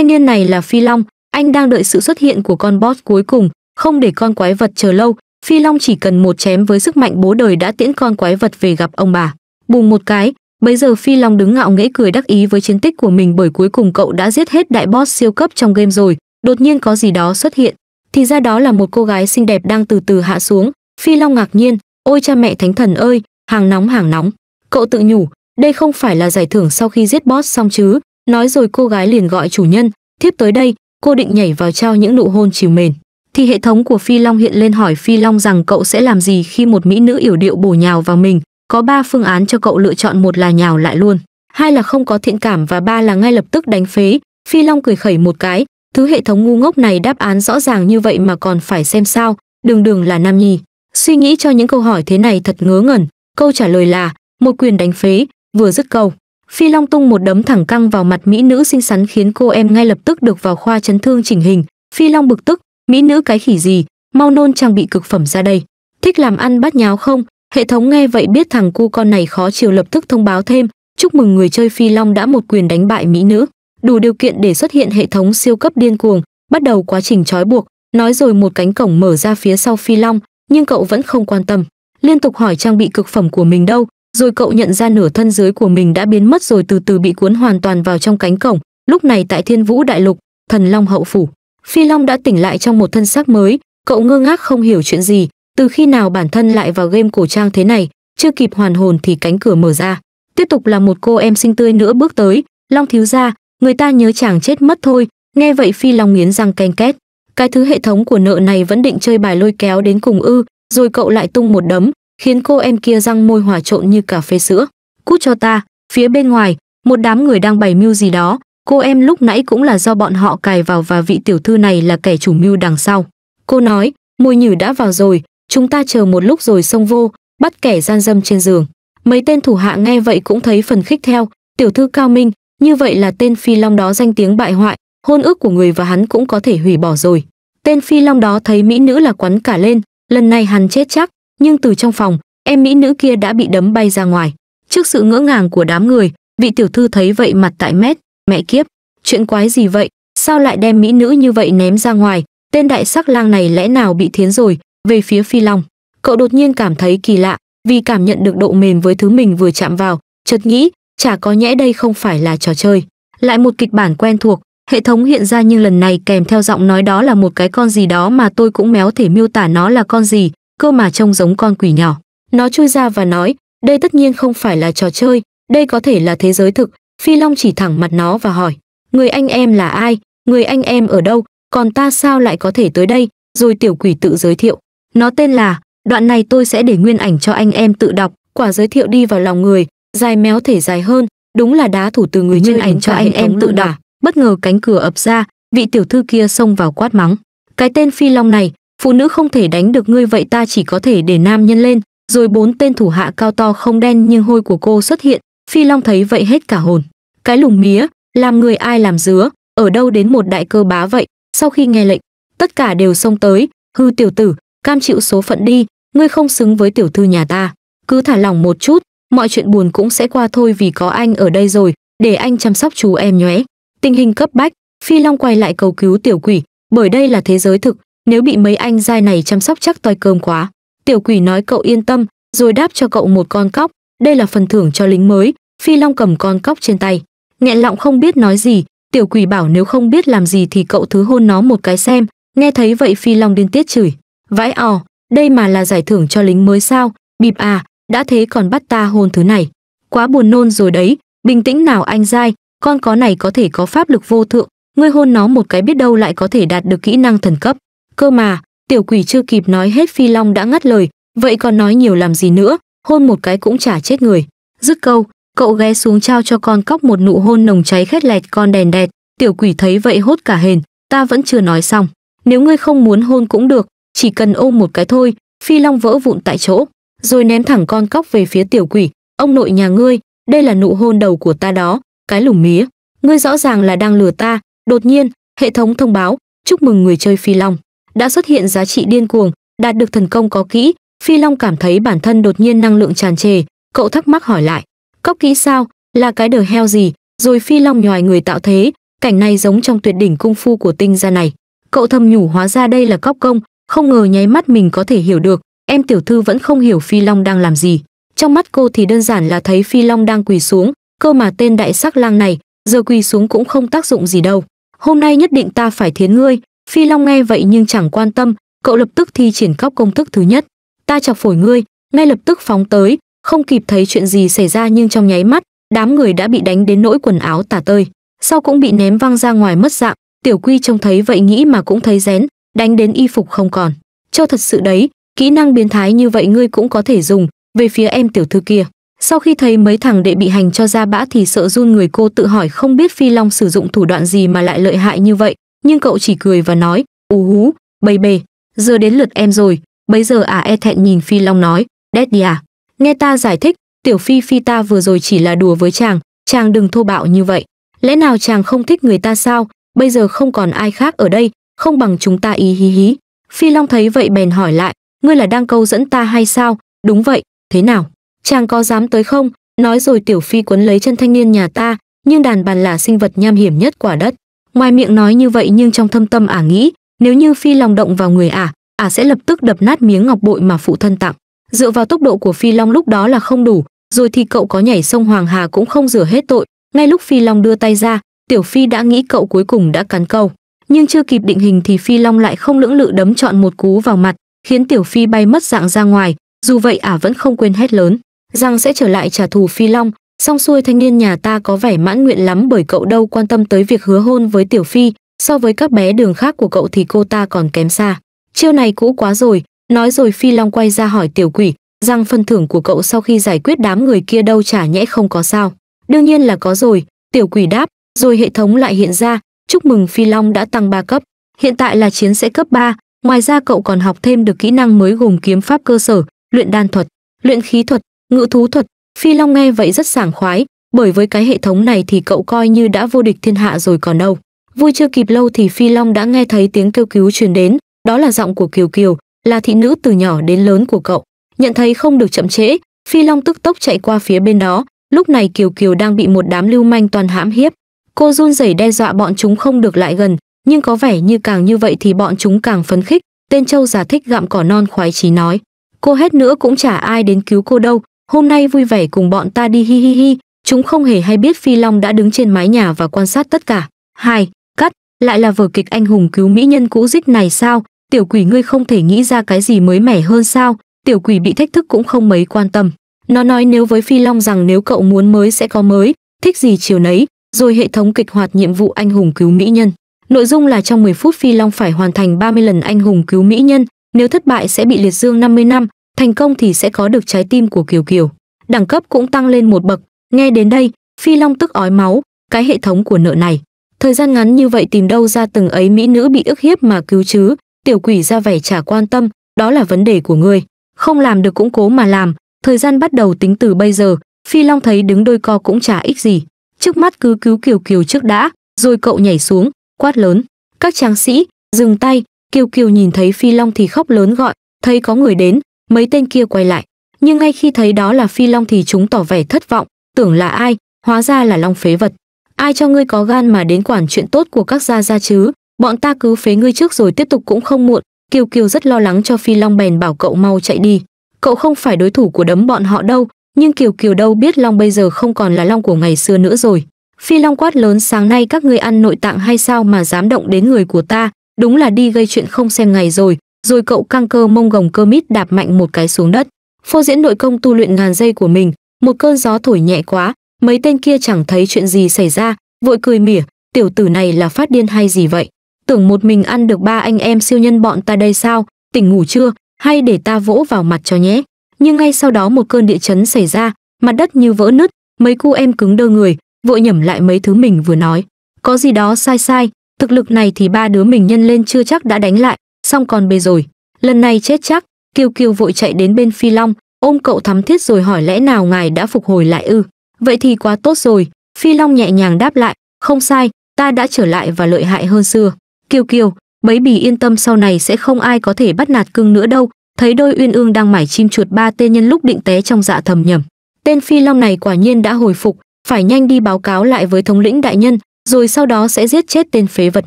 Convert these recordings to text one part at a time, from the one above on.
Thanh niên này là Phi Long, anh đang đợi sự xuất hiện của con boss cuối cùng, không để con quái vật chờ lâu, Phi Long chỉ cần một chém với sức mạnh bố đời đã tiễn con quái vật về gặp ông bà. Bùng một cái, bây giờ Phi Long đứng ngạo nghễ cười đắc ý với chiến tích của mình bởi cuối cùng cậu đã giết hết đại boss siêu cấp trong game rồi, đột nhiên có gì đó xuất hiện. Thì ra đó là một cô gái xinh đẹp đang từ từ hạ xuống, Phi Long ngạc nhiên, ôi cha mẹ thánh thần ơi, hàng nóng hàng nóng. Cậu tự nhủ, đây không phải là giải thưởng sau khi giết boss xong chứ, nói rồi cô gái liền gọi chủ nhân tiếp tới đây cô định nhảy vào trao những nụ hôn chiều mền thì hệ thống của phi long hiện lên hỏi phi long rằng cậu sẽ làm gì khi một mỹ nữ yểu điệu bổ nhào vào mình có ba phương án cho cậu lựa chọn một là nhào lại luôn hai là không có thiện cảm và ba là ngay lập tức đánh phế phi long cười khẩy một cái thứ hệ thống ngu ngốc này đáp án rõ ràng như vậy mà còn phải xem sao đường đường là nam nhi suy nghĩ cho những câu hỏi thế này thật ngớ ngẩn câu trả lời là một quyền đánh phế vừa dứt câu Phi Long tung một đấm thẳng căng vào mặt mỹ nữ xinh xắn khiến cô em ngay lập tức được vào khoa chấn thương chỉnh hình. Phi Long bực tức, mỹ nữ cái khỉ gì, mau nôn trang bị cực phẩm ra đây. Thích làm ăn bắt nháo không? Hệ thống nghe vậy biết thằng cu con này khó chịu lập tức thông báo thêm, chúc mừng người chơi Phi Long đã một quyền đánh bại mỹ nữ. Đủ điều kiện để xuất hiện hệ thống siêu cấp điên cuồng, bắt đầu quá trình trói buộc, nói rồi một cánh cổng mở ra phía sau Phi Long, nhưng cậu vẫn không quan tâm, liên tục hỏi trang bị cực phẩm của mình đâu, rồi cậu nhận ra nửa thân dưới của mình đã biến mất rồi từ từ bị cuốn hoàn toàn vào trong cánh cổng lúc này tại thiên vũ đại lục thần long hậu phủ phi long đã tỉnh lại trong một thân xác mới cậu ngơ ngác không hiểu chuyện gì từ khi nào bản thân lại vào game cổ trang thế này chưa kịp hoàn hồn thì cánh cửa mở ra tiếp tục là một cô em xinh tươi nữa bước tới long thiếu gia người ta nhớ chàng chết mất thôi nghe vậy phi long nghiến răng ken két cái thứ hệ thống của nợ này vẫn định chơi bài lôi kéo đến cùng ư rồi cậu lại tung một đấm khiến cô em kia răng môi hòa trộn như cà phê sữa. Cút cho ta, phía bên ngoài, một đám người đang bày mưu gì đó, cô em lúc nãy cũng là do bọn họ cài vào và vị tiểu thư này là kẻ chủ mưu đằng sau. Cô nói, môi nhử đã vào rồi, chúng ta chờ một lúc rồi xông vô, bắt kẻ gian dâm trên giường. Mấy tên thủ hạ nghe vậy cũng thấy phần khích theo, tiểu thư cao minh, như vậy là tên phi long đó danh tiếng bại hoại, hôn ước của người và hắn cũng có thể hủy bỏ rồi. Tên phi long đó thấy mỹ nữ là quấn cả lên, lần này hắn chết chắc, nhưng từ trong phòng em mỹ nữ kia đã bị đấm bay ra ngoài trước sự ngỡ ngàng của đám người vị tiểu thư thấy vậy mặt tại mét mẹ kiếp chuyện quái gì vậy sao lại đem mỹ nữ như vậy ném ra ngoài tên đại sắc lang này lẽ nào bị thiến rồi về phía phi long cậu đột nhiên cảm thấy kỳ lạ vì cảm nhận được độ mềm với thứ mình vừa chạm vào chợt nghĩ chả có nhẽ đây không phải là trò chơi lại một kịch bản quen thuộc hệ thống hiện ra nhưng lần này kèm theo giọng nói đó là một cái con gì đó mà tôi cũng méo thể miêu tả nó là con gì cơ mà trông giống con quỷ nhỏ. Nó chui ra và nói, đây tất nhiên không phải là trò chơi, đây có thể là thế giới thực. Phi Long chỉ thẳng mặt nó và hỏi, người anh em là ai, người anh em ở đâu, còn ta sao lại có thể tới đây, rồi tiểu quỷ tự giới thiệu. Nó tên là, đoạn này tôi sẽ để nguyên ảnh cho anh em tự đọc, quả giới thiệu đi vào lòng người, dài méo thể dài hơn, đúng là đá thủ từ người nguyên ảnh cho anh em tự đọc. Bất ngờ cánh cửa ập ra, vị tiểu thư kia xông vào quát mắng. Cái tên Phi Long này, phụ nữ không thể đánh được ngươi vậy ta chỉ có thể để nam nhân lên rồi bốn tên thủ hạ cao to không đen nhưng hôi của cô xuất hiện phi long thấy vậy hết cả hồn cái lùng mía làm người ai làm dứa ở đâu đến một đại cơ bá vậy sau khi nghe lệnh tất cả đều xông tới hư tiểu tử cam chịu số phận đi ngươi không xứng với tiểu thư nhà ta cứ thả lòng một chút mọi chuyện buồn cũng sẽ qua thôi vì có anh ở đây rồi để anh chăm sóc chú em nhé tình hình cấp bách phi long quay lại cầu cứu tiểu quỷ bởi đây là thế giới thực nếu bị mấy anh giai này chăm sóc chắc toi cơm quá tiểu quỷ nói cậu yên tâm rồi đáp cho cậu một con cóc đây là phần thưởng cho lính mới phi long cầm con cóc trên tay nghẹn lọng không biết nói gì tiểu quỷ bảo nếu không biết làm gì thì cậu thứ hôn nó một cái xem nghe thấy vậy phi long điên tiết chửi vãi ò đây mà là giải thưởng cho lính mới sao bịp à đã thế còn bắt ta hôn thứ này quá buồn nôn rồi đấy bình tĩnh nào anh giai con có này có thể có pháp lực vô thượng ngươi hôn nó một cái biết đâu lại có thể đạt được kỹ năng thần cấp cơ mà tiểu quỷ chưa kịp nói hết phi long đã ngắt lời vậy còn nói nhiều làm gì nữa hôn một cái cũng chả chết người dứt câu cậu ghé xuống trao cho con cóc một nụ hôn nồng cháy khét lẹt con đèn đẹt tiểu quỷ thấy vậy hốt cả hền ta vẫn chưa nói xong nếu ngươi không muốn hôn cũng được chỉ cần ôm một cái thôi phi long vỡ vụn tại chỗ rồi ném thẳng con cóc về phía tiểu quỷ ông nội nhà ngươi đây là nụ hôn đầu của ta đó cái lủng mía ngươi rõ ràng là đang lừa ta đột nhiên hệ thống thông báo chúc mừng người chơi phi long đã xuất hiện giá trị điên cuồng đạt được thần công có kỹ phi long cảm thấy bản thân đột nhiên năng lượng tràn trề cậu thắc mắc hỏi lại cóc kỹ sao là cái đờ heo gì rồi phi long nhòi người tạo thế cảnh này giống trong tuyệt đỉnh cung phu của tinh gia này cậu thầm nhủ hóa ra đây là cóc công không ngờ nháy mắt mình có thể hiểu được em tiểu thư vẫn không hiểu phi long đang làm gì trong mắt cô thì đơn giản là thấy phi long đang quỳ xuống cơ mà tên đại sắc lang này giờ quỳ xuống cũng không tác dụng gì đâu hôm nay nhất định ta phải thiến ngươi Phi Long nghe vậy nhưng chẳng quan tâm, cậu lập tức thi triển cóc công thức thứ nhất. Ta chọc phổi ngươi, ngay lập tức phóng tới, không kịp thấy chuyện gì xảy ra nhưng trong nháy mắt, đám người đã bị đánh đến nỗi quần áo tả tơi, sau cũng bị ném văng ra ngoài mất dạng, Tiểu Quy trông thấy vậy nghĩ mà cũng thấy rén, đánh đến y phục không còn. Cho thật sự đấy, kỹ năng biến thái như vậy ngươi cũng có thể dùng, về phía em tiểu thư kia. Sau khi thấy mấy thằng đệ bị hành cho ra bã thì sợ run người cô tự hỏi không biết Phi Long sử dụng thủ đoạn gì mà lại lợi hại như vậy, nhưng cậu chỉ cười và nói ú hú bầy bề giờ đến lượt em rồi bấy giờ à e thẹn nhìn phi long nói daddy à nghe ta giải thích tiểu phi phi ta vừa rồi chỉ là đùa với chàng chàng đừng thô bạo như vậy lẽ nào chàng không thích người ta sao bây giờ không còn ai khác ở đây không bằng chúng ta ý hí hí phi long thấy vậy bèn hỏi lại ngươi là đang câu dẫn ta hay sao đúng vậy thế nào chàng có dám tới không nói rồi tiểu phi quấn lấy chân thanh niên nhà ta nhưng đàn bàn là sinh vật nham hiểm nhất quả đất Ngoài miệng nói như vậy nhưng trong thâm tâm ả nghĩ, nếu như phi long động vào người ả, ả sẽ lập tức đập nát miếng ngọc bội mà phụ thân tặng. Dựa vào tốc độ của phi long lúc đó là không đủ, rồi thì cậu có nhảy sông Hoàng Hà cũng không rửa hết tội. Ngay lúc phi long đưa tay ra, tiểu phi đã nghĩ cậu cuối cùng đã cắn câu. Nhưng chưa kịp định hình thì phi long lại không lưỡng lự đấm chọn một cú vào mặt, khiến tiểu phi bay mất dạng ra ngoài, dù vậy ả vẫn không quên hét lớn rằng sẽ trở lại trả thù phi long Xong xuôi thanh niên nhà ta có vẻ mãn nguyện lắm bởi cậu đâu quan tâm tới việc hứa hôn với Tiểu Phi, so với các bé đường khác của cậu thì cô ta còn kém xa. Chiêu này cũ quá rồi, nói rồi Phi Long quay ra hỏi Tiểu Quỷ, rằng phần thưởng của cậu sau khi giải quyết đám người kia đâu chả nhẽ không có sao. Đương nhiên là có rồi, Tiểu Quỷ đáp, rồi hệ thống lại hiện ra, chúc mừng Phi Long đã tăng 3 cấp, hiện tại là chiến sĩ cấp 3, ngoài ra cậu còn học thêm được kỹ năng mới gồm kiếm pháp cơ sở, luyện đan thuật, luyện khí thuật, ngự thú thuật, Phi Long nghe vậy rất sảng khoái, bởi với cái hệ thống này thì cậu coi như đã vô địch thiên hạ rồi còn đâu. Vui chưa kịp lâu thì Phi Long đã nghe thấy tiếng kêu cứu truyền đến, đó là giọng của Kiều Kiều, là thị nữ từ nhỏ đến lớn của cậu. Nhận thấy không được chậm trễ, Phi Long tức tốc chạy qua phía bên đó, lúc này Kiều Kiều đang bị một đám lưu manh toàn hãm hiếp. Cô run rẩy đe dọa bọn chúng không được lại gần, nhưng có vẻ như càng như vậy thì bọn chúng càng phấn khích. Tên Châu giả thích gặm cỏ non khoái chí nói, cô hết nữa cũng chả ai đến cứu cô đâu, hôm nay vui vẻ cùng bọn ta đi hi hi hi, chúng không hề hay biết Phi Long đã đứng trên mái nhà và quan sát tất cả. Hai, cắt, lại là vở kịch anh hùng cứu mỹ nhân cũ rích này sao, tiểu quỷ ngươi không thể nghĩ ra cái gì mới mẻ hơn sao, tiểu quỷ bị thách thức cũng không mấy quan tâm. Nó nói nếu với Phi Long rằng nếu cậu muốn mới sẽ có mới, thích gì chiều nấy, rồi hệ thống kịch hoạt nhiệm vụ anh hùng cứu mỹ nhân. Nội dung là trong 10 phút Phi Long phải hoàn thành 30 lần anh hùng cứu mỹ nhân, nếu thất bại sẽ bị liệt dương 50 năm, thành công thì sẽ có được trái tim của Kiều Kiều. Đẳng cấp cũng tăng lên một bậc, nghe đến đây, Phi Long tức ói máu, cái hệ thống của nợ này. Thời gian ngắn như vậy tìm đâu ra từng ấy mỹ nữ bị ức hiếp mà cứu chứ, tiểu quỷ ra vẻ chả quan tâm, đó là vấn đề của ngươi. Không làm được cũng cố mà làm, thời gian bắt đầu tính từ bây giờ, Phi Long thấy đứng đôi co cũng chả ích gì. Trước mắt cứ cứu Kiều Kiều trước đã, rồi cậu nhảy xuống, quát lớn. Các tráng sĩ, dừng tay, Kiều Kiều nhìn thấy Phi Long thì khóc lớn gọi, thấy có người đến, mấy tên kia quay lại nhưng ngay khi thấy đó là phi long thì chúng tỏ vẻ thất vọng tưởng là ai hóa ra là long phế vật ai cho ngươi có gan mà đến quản chuyện tốt của các gia gia chứ bọn ta cứ phế ngươi trước rồi tiếp tục cũng không muộn kiều kiều rất lo lắng cho phi long bèn bảo cậu mau chạy đi cậu không phải đối thủ của đấm bọn họ đâu nhưng kiều kiều đâu biết long bây giờ không còn là long của ngày xưa nữa rồi phi long quát lớn sáng nay các ngươi ăn nội tạng hay sao mà dám động đến người của ta đúng là đi gây chuyện không xem ngày rồi rồi cậu căng cơ mông gồng cơ mít đạp mạnh một cái xuống đất phô diễn nội công tu luyện ngàn dây của mình một cơn gió thổi nhẹ quá mấy tên kia chẳng thấy chuyện gì xảy ra vội cười mỉa tiểu tử này là phát điên hay gì vậy tưởng một mình ăn được ba anh em siêu nhân bọn ta đây sao tỉnh ngủ chưa hay để ta vỗ vào mặt cho nhé nhưng ngay sau đó một cơn địa chấn xảy ra mặt đất như vỡ nứt mấy cu em cứng đơ người vội nhẩm lại mấy thứ mình vừa nói có gì đó sai sai thực lực này thì ba đứa mình nhân lên chưa chắc đã đánh lại xong còn bê rồi lần này chết chắc kiều kiều vội chạy đến bên phi long ôm cậu thắm thiết rồi hỏi lẽ nào ngài đã phục hồi lại ư vậy thì quá tốt rồi phi long nhẹ nhàng đáp lại không sai ta đã trở lại và lợi hại hơn xưa kiều kiều bấy bì yên tâm sau này sẽ không ai có thể bắt nạt cưng nữa đâu thấy đôi uyên ương đang mải chim chuột ba tên nhân lúc định té trong dạ thầm nhầm tên phi long này quả nhiên đã hồi phục phải nhanh đi báo cáo lại với thống lĩnh đại nhân rồi sau đó sẽ giết chết tên phế vật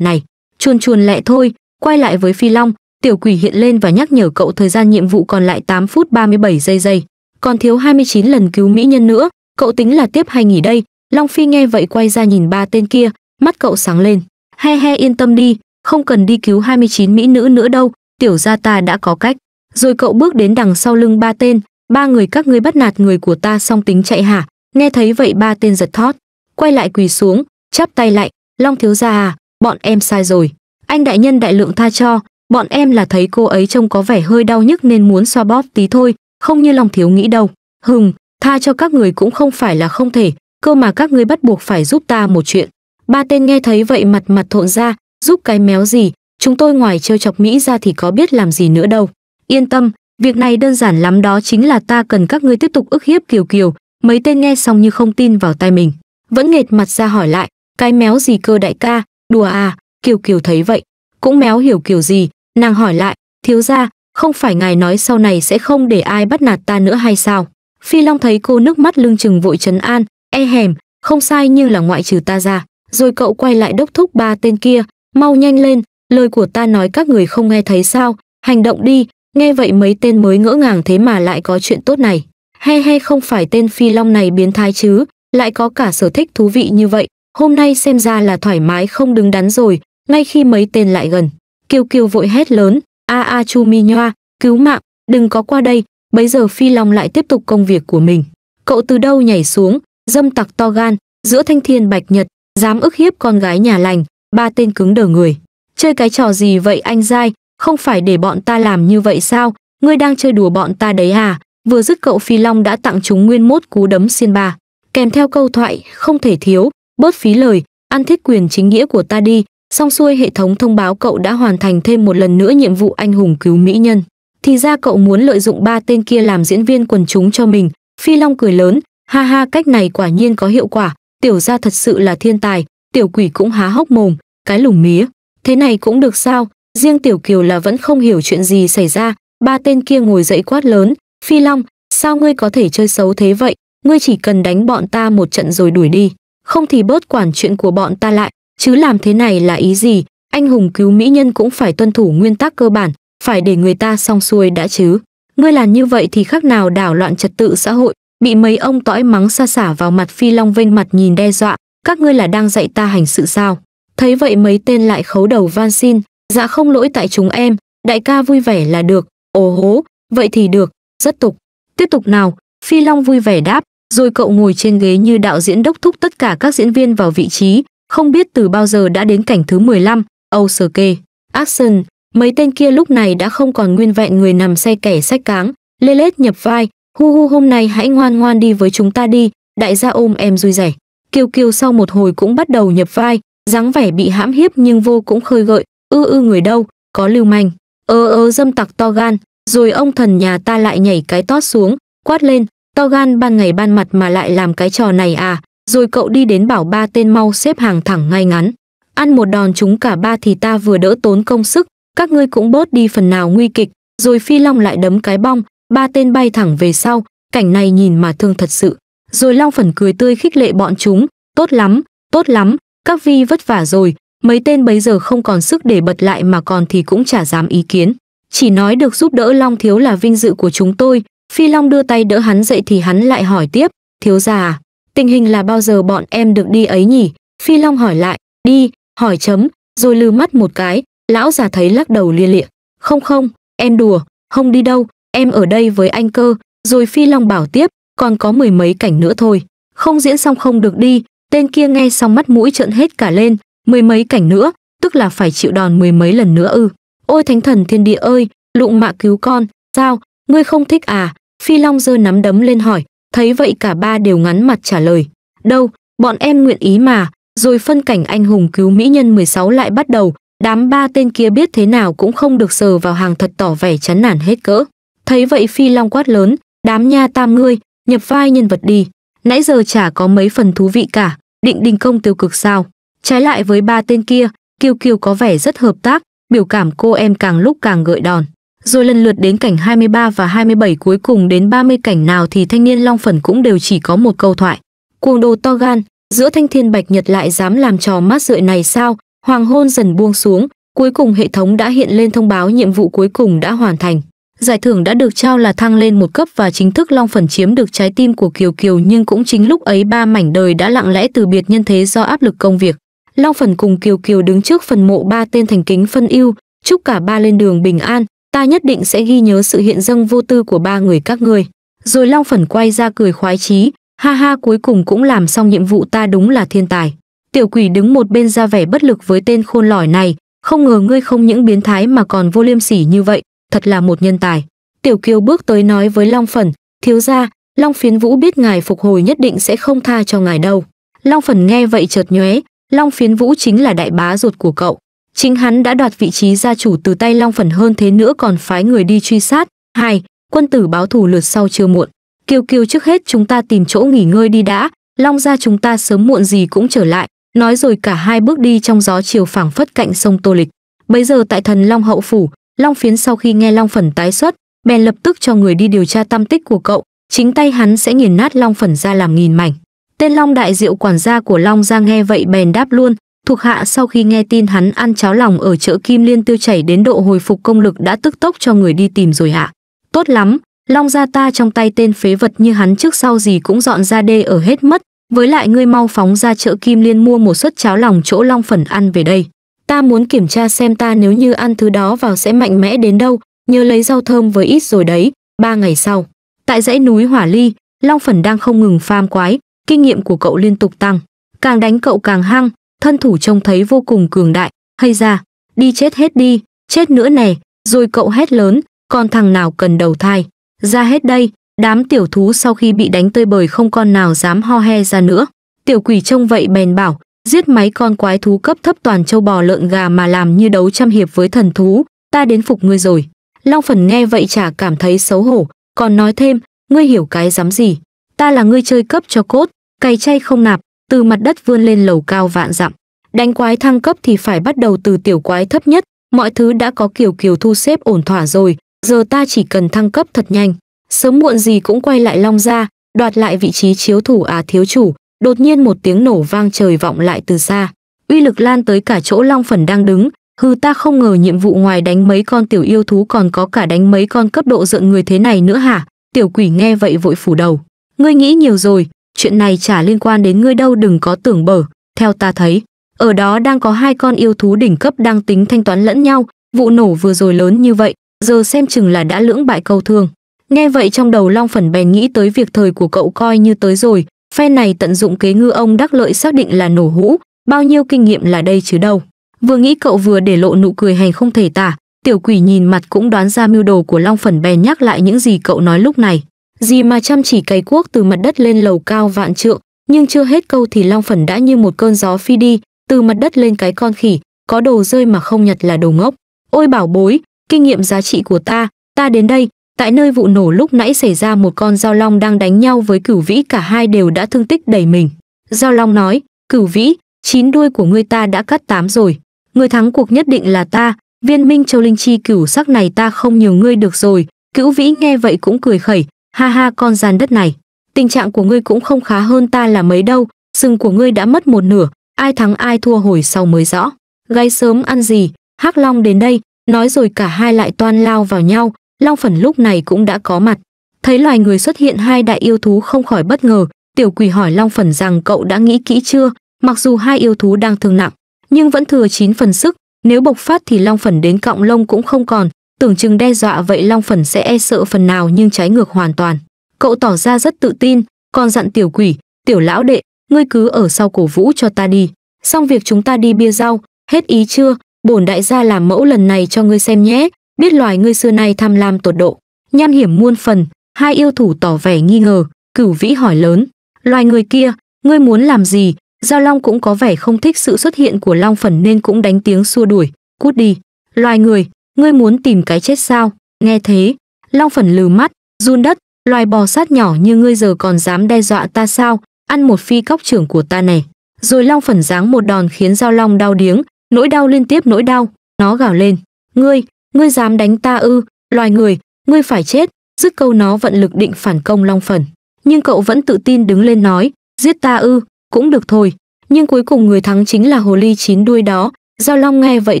này chuồn chuồn lẹ thôi Quay lại với Phi Long, tiểu quỷ hiện lên và nhắc nhở cậu thời gian nhiệm vụ còn lại 8 phút 37 giây giây. Còn thiếu 29 lần cứu mỹ nhân nữa, cậu tính là tiếp hay nghỉ đây? Long Phi nghe vậy quay ra nhìn ba tên kia, mắt cậu sáng lên. He he yên tâm đi, không cần đi cứu 29 mỹ nữ nữa đâu, tiểu gia ta đã có cách. Rồi cậu bước đến đằng sau lưng ba tên, ba người các ngươi bắt nạt người của ta xong tính chạy hả? Nghe thấy vậy ba tên giật thót, quay lại quỳ xuống, chắp tay lại, Long thiếu gia à, bọn em sai rồi. Anh đại nhân đại lượng tha cho, bọn em là thấy cô ấy trông có vẻ hơi đau nhức nên muốn xoa bóp tí thôi, không như lòng thiếu nghĩ đâu. Hừng, tha cho các người cũng không phải là không thể, cơ mà các ngươi bắt buộc phải giúp ta một chuyện. Ba tên nghe thấy vậy mặt mặt thộn ra, giúp cái méo gì, chúng tôi ngoài trêu chọc Mỹ ra thì có biết làm gì nữa đâu. Yên tâm, việc này đơn giản lắm đó chính là ta cần các ngươi tiếp tục ức hiếp Kiều Kiều, mấy tên nghe xong như không tin vào tai mình. Vẫn nghệt mặt ra hỏi lại, cái méo gì cơ đại ca, đùa à, Kiều Kiều thấy vậy, cũng méo hiểu kiểu gì, nàng hỏi lại, thiếu ra, không phải ngài nói sau này sẽ không để ai bắt nạt ta nữa hay sao? Phi Long thấy cô nước mắt lưng chừng vội trấn an, e hèm, không sai nhưng là ngoại trừ ta ra. Rồi cậu quay lại đốc thúc ba tên kia, mau nhanh lên, lời của ta nói các người không nghe thấy sao, hành động đi, nghe vậy mấy tên mới ngỡ ngàng thế mà lại có chuyện tốt này. He he không phải tên Phi Long này biến thái chứ, lại có cả sở thích thú vị như vậy, hôm nay xem ra là thoải mái không đứng đắn rồi, ngay khi mấy tên lại gần kiều kiều vội hét lớn a a chu mi nhoa cứu mạng đừng có qua đây bấy giờ phi long lại tiếp tục công việc của mình cậu từ đâu nhảy xuống dâm tặc to gan giữa thanh thiên bạch nhật dám ức hiếp con gái nhà lành ba tên cứng đờ người chơi cái trò gì vậy anh giai không phải để bọn ta làm như vậy sao ngươi đang chơi đùa bọn ta đấy à vừa dứt cậu phi long đã tặng chúng nguyên mốt cú đấm xiên bà kèm theo câu thoại không thể thiếu bớt phí lời ăn thiết quyền chính nghĩa của ta đi Xong xuôi hệ thống thông báo cậu đã hoàn thành thêm một lần nữa nhiệm vụ anh hùng cứu mỹ nhân. Thì ra cậu muốn lợi dụng ba tên kia làm diễn viên quần chúng cho mình. Phi Long cười lớn, ha ha cách này quả nhiên có hiệu quả, tiểu gia thật sự là thiên tài, tiểu quỷ cũng há hốc mồm, cái lủng mía. Thế này cũng được sao, riêng tiểu kiều là vẫn không hiểu chuyện gì xảy ra, ba tên kia ngồi dậy quát lớn, Phi Long, sao ngươi có thể chơi xấu thế vậy, ngươi chỉ cần đánh bọn ta một trận rồi đuổi đi, không thì bớt quản chuyện của bọn ta lại, Chứ làm thế này là ý gì, anh hùng cứu mỹ nhân cũng phải tuân thủ nguyên tắc cơ bản, phải để người ta xong xuôi đã chứ. Ngươi làm như vậy thì khác nào đảo loạn trật tự xã hội, bị mấy ông tõi mắng xa xả vào mặt phi long vênh mặt nhìn đe dọa, các ngươi là đang dạy ta hành sự sao. Thấy vậy mấy tên lại khấu đầu van xin, dạ không lỗi tại chúng em, đại ca vui vẻ là được, ồ hố, vậy thì được, rất tục. Tiếp tục nào, phi long vui vẻ đáp, rồi cậu ngồi trên ghế như đạo diễn đốc thúc tất cả các diễn viên vào vị trí, không biết từ bao giờ đã đến cảnh thứ 15, Âu Sơ Kê, Action, mấy tên kia lúc này đã không còn nguyên vẹn người nằm xe kẻ sách cáng, lê lết nhập vai, hu hu hôm nay hãy ngoan ngoan đi với chúng ta đi, đại gia ôm em vui rẻ. Kiều Kiều sau một hồi cũng bắt đầu nhập vai, dáng vẻ bị hãm hiếp nhưng vô cũng khơi gợi, ư ư người đâu, có lưu manh, ơ ơ dâm tặc to gan, rồi ông thần nhà ta lại nhảy cái tót xuống, quát lên, to gan ban ngày ban mặt mà lại làm cái trò này à, rồi cậu đi đến bảo ba tên mau xếp hàng thẳng ngay ngắn. Ăn một đòn chúng cả ba thì ta vừa đỡ tốn công sức, các ngươi cũng bớt đi phần nào nguy kịch, rồi phi long lại đấm cái bong, ba tên bay thẳng về sau, cảnh này nhìn mà thương thật sự. Rồi long phần cười tươi khích lệ bọn chúng, tốt lắm, tốt lắm, các vi vất vả rồi, mấy tên bấy giờ không còn sức để bật lại mà còn thì cũng chả dám ý kiến. Chỉ nói được giúp đỡ long thiếu là vinh dự của chúng tôi, phi long đưa tay đỡ hắn dậy thì hắn lại hỏi tiếp, thiếu già tình hình là bao giờ bọn em được đi ấy nhỉ phi long hỏi lại đi hỏi chấm rồi lư mắt một cái lão già thấy lắc đầu lia lịa không không em đùa không đi đâu em ở đây với anh cơ rồi phi long bảo tiếp còn có mười mấy cảnh nữa thôi không diễn xong không được đi tên kia nghe xong mắt mũi trợn hết cả lên mười mấy cảnh nữa tức là phải chịu đòn mười mấy lần nữa ư ôi thánh thần thiên địa ơi lụng mạ cứu con sao ngươi không thích à phi long giơ nắm đấm lên hỏi Thấy vậy cả ba đều ngắn mặt trả lời. Đâu, bọn em nguyện ý mà. Rồi phân cảnh anh hùng cứu mỹ nhân 16 lại bắt đầu. Đám ba tên kia biết thế nào cũng không được sờ vào hàng thật tỏ vẻ chán nản hết cỡ. Thấy vậy phi long quát lớn, đám nha tam ngươi, nhập vai nhân vật đi. Nãy giờ chả có mấy phần thú vị cả, định đình công tiêu cực sao. Trái lại với ba tên kia, Kiều Kiều có vẻ rất hợp tác, biểu cảm cô em càng lúc càng gợi đòn rồi lần lượt đến cảnh 23 và 27 cuối cùng đến 30 cảnh nào thì thanh niên Long Phần cũng đều chỉ có một câu thoại. Cuồng đồ to gan, giữa thanh thiên bạch nhật lại dám làm trò mát rượi này sao, hoàng hôn dần buông xuống, cuối cùng hệ thống đã hiện lên thông báo nhiệm vụ cuối cùng đã hoàn thành. Giải thưởng đã được trao là thăng lên một cấp và chính thức Long Phần chiếm được trái tim của Kiều Kiều nhưng cũng chính lúc ấy ba mảnh đời đã lặng lẽ từ biệt nhân thế do áp lực công việc. Long Phần cùng Kiều Kiều đứng trước phần mộ ba tên thành kính phân ưu chúc cả ba lên đường bình an, ta nhất định sẽ ghi nhớ sự hiện dâng vô tư của ba người các ngươi. Rồi Long Phần quay ra cười khoái chí, ha ha cuối cùng cũng làm xong nhiệm vụ ta đúng là thiên tài. Tiểu quỷ đứng một bên ra vẻ bất lực với tên khôn lỏi này, không ngờ ngươi không những biến thái mà còn vô liêm sỉ như vậy, thật là một nhân tài. Tiểu kiều bước tới nói với Long Phần, thiếu ra, Long Phiến Vũ biết ngài phục hồi nhất định sẽ không tha cho ngài đâu. Long Phần nghe vậy chợt nhóe, Long Phiến Vũ chính là đại bá ruột của cậu. Chính hắn đã đoạt vị trí gia chủ từ tay Long Phần hơn thế nữa còn phái người đi truy sát. Hai, quân tử báo thù lượt sau chưa muộn. Kiều Kiều trước hết chúng ta tìm chỗ nghỉ ngơi đi đã, Long gia chúng ta sớm muộn gì cũng trở lại. Nói rồi cả hai bước đi trong gió chiều phảng phất cạnh sông Tô Lịch. Bấy giờ tại thần Long hậu phủ, Long Phiến sau khi nghe Long Phần tái xuất, bèn lập tức cho người đi điều tra tâm tích của cậu, chính tay hắn sẽ nghiền nát Long Phần ra làm nghìn mảnh. Tên Long đại diệu quản gia của Long gia nghe vậy bèn đáp luôn, Thuộc hạ sau khi nghe tin hắn ăn cháo lòng ở chợ Kim Liên tiêu chảy đến độ hồi phục công lực đã tức tốc cho người đi tìm rồi hạ. Tốt lắm, long gia ta trong tay tên phế vật như hắn trước sau gì cũng dọn ra đê ở hết mất, với lại ngươi mau phóng ra chợ Kim Liên mua một suất cháo lòng chỗ long phần ăn về đây. Ta muốn kiểm tra xem ta nếu như ăn thứ đó vào sẽ mạnh mẽ đến đâu, nhớ lấy rau thơm với ít rồi đấy, ba ngày sau. Tại dãy núi Hỏa Ly, Long Phần đang không ngừng pham quái, kinh nghiệm của cậu liên tục tăng. Càng đánh cậu càng hăng, thân thủ trông thấy vô cùng cường đại, hay ra, đi chết hết đi, chết nữa nè, rồi cậu hét lớn, con thằng nào cần đầu thai, ra hết đây, đám tiểu thú sau khi bị đánh tơi bời không con nào dám ho he ra nữa. Tiểu quỷ trông vậy bèn bảo, giết mấy con quái thú cấp thấp toàn châu bò lợn gà mà làm như đấu trăm hiệp với thần thú, ta đến phục ngươi rồi. Long phần nghe vậy chả cảm thấy xấu hổ, còn nói thêm, ngươi hiểu cái dám gì, ta là ngươi chơi cấp cho cốt, cày chay không nạp, từ mặt đất vươn lên lầu cao vạn dặm. Đánh quái thăng cấp thì phải bắt đầu từ tiểu quái thấp nhất, mọi thứ đã có kiểu kiều thu xếp ổn thỏa rồi, giờ ta chỉ cần thăng cấp thật nhanh. Sớm muộn gì cũng quay lại long ra, đoạt lại vị trí chiếu thủ à thiếu chủ, đột nhiên một tiếng nổ vang trời vọng lại từ xa. Uy lực lan tới cả chỗ long phần đang đứng, hư ta không ngờ nhiệm vụ ngoài đánh mấy con tiểu yêu thú còn có cả đánh mấy con cấp độ giận người thế này nữa hả? Tiểu quỷ nghe vậy vội phủ đầu. Ngươi nghĩ nhiều rồi, chuyện này chả liên quan đến ngươi đâu đừng có tưởng bở, theo ta thấy. Ở đó đang có hai con yêu thú đỉnh cấp đang tính thanh toán lẫn nhau, vụ nổ vừa rồi lớn như vậy, giờ xem chừng là đã lưỡng bại câu thương. Nghe vậy trong đầu Long Phần bèn nghĩ tới việc thời của cậu coi như tới rồi, phe này tận dụng kế ngư ông đắc lợi xác định là nổ hũ, bao nhiêu kinh nghiệm là đây chứ đâu. Vừa nghĩ cậu vừa để lộ nụ cười hành không thể tả, tiểu quỷ nhìn mặt cũng đoán ra mưu đồ của Long Phần bèn nhắc lại những gì cậu nói lúc này gì mà chăm chỉ cày cuốc từ mặt đất lên lầu cao vạn trượng nhưng chưa hết câu thì long phần đã như một cơn gió phi đi từ mặt đất lên cái con khỉ có đồ rơi mà không nhặt là đồ ngốc ôi bảo bối kinh nghiệm giá trị của ta ta đến đây tại nơi vụ nổ lúc nãy xảy ra một con giao long đang đánh nhau với cửu vĩ cả hai đều đã thương tích đầy mình Giao long nói cửu vĩ chín đuôi của ngươi ta đã cắt tám rồi người thắng cuộc nhất định là ta viên minh châu linh chi cửu sắc này ta không nhiều ngươi được rồi cửu vĩ nghe vậy cũng cười khẩy ha ha con giàn đất này tình trạng của ngươi cũng không khá hơn ta là mấy đâu sừng của ngươi đã mất một nửa ai thắng ai thua hồi sau mới rõ gáy sớm ăn gì hắc long đến đây nói rồi cả hai lại toan lao vào nhau long phần lúc này cũng đã có mặt thấy loài người xuất hiện hai đại yêu thú không khỏi bất ngờ tiểu quỷ hỏi long phần rằng cậu đã nghĩ kỹ chưa mặc dù hai yêu thú đang thương nặng nhưng vẫn thừa chín phần sức nếu bộc phát thì long phần đến cọng lông cũng không còn Tưởng chừng đe dọa vậy Long Phần sẽ e sợ phần nào nhưng trái ngược hoàn toàn. Cậu tỏ ra rất tự tin, còn dặn tiểu quỷ, tiểu lão đệ, ngươi cứ ở sau cổ vũ cho ta đi. Xong việc chúng ta đi bia rau, hết ý chưa, bổn đại gia làm mẫu lần này cho ngươi xem nhé, biết loài ngươi xưa nay tham lam tột độ. nhan hiểm muôn phần, hai yêu thủ tỏ vẻ nghi ngờ, cửu vĩ hỏi lớn. Loài người kia, ngươi muốn làm gì? Giao Long cũng có vẻ không thích sự xuất hiện của Long Phần nên cũng đánh tiếng xua đuổi. Cút đi. Loài người, ngươi muốn tìm cái chết sao nghe thế long phần lừ mắt run đất loài bò sát nhỏ như ngươi giờ còn dám đe dọa ta sao ăn một phi cóc trưởng của ta này rồi long phần giáng một đòn khiến giao long đau điếng nỗi đau liên tiếp nỗi đau nó gào lên ngươi ngươi dám đánh ta ư loài người ngươi phải chết dứt câu nó vận lực định phản công long phần nhưng cậu vẫn tự tin đứng lên nói giết ta ư cũng được thôi nhưng cuối cùng người thắng chính là hồ ly chín đuôi đó giao long nghe vậy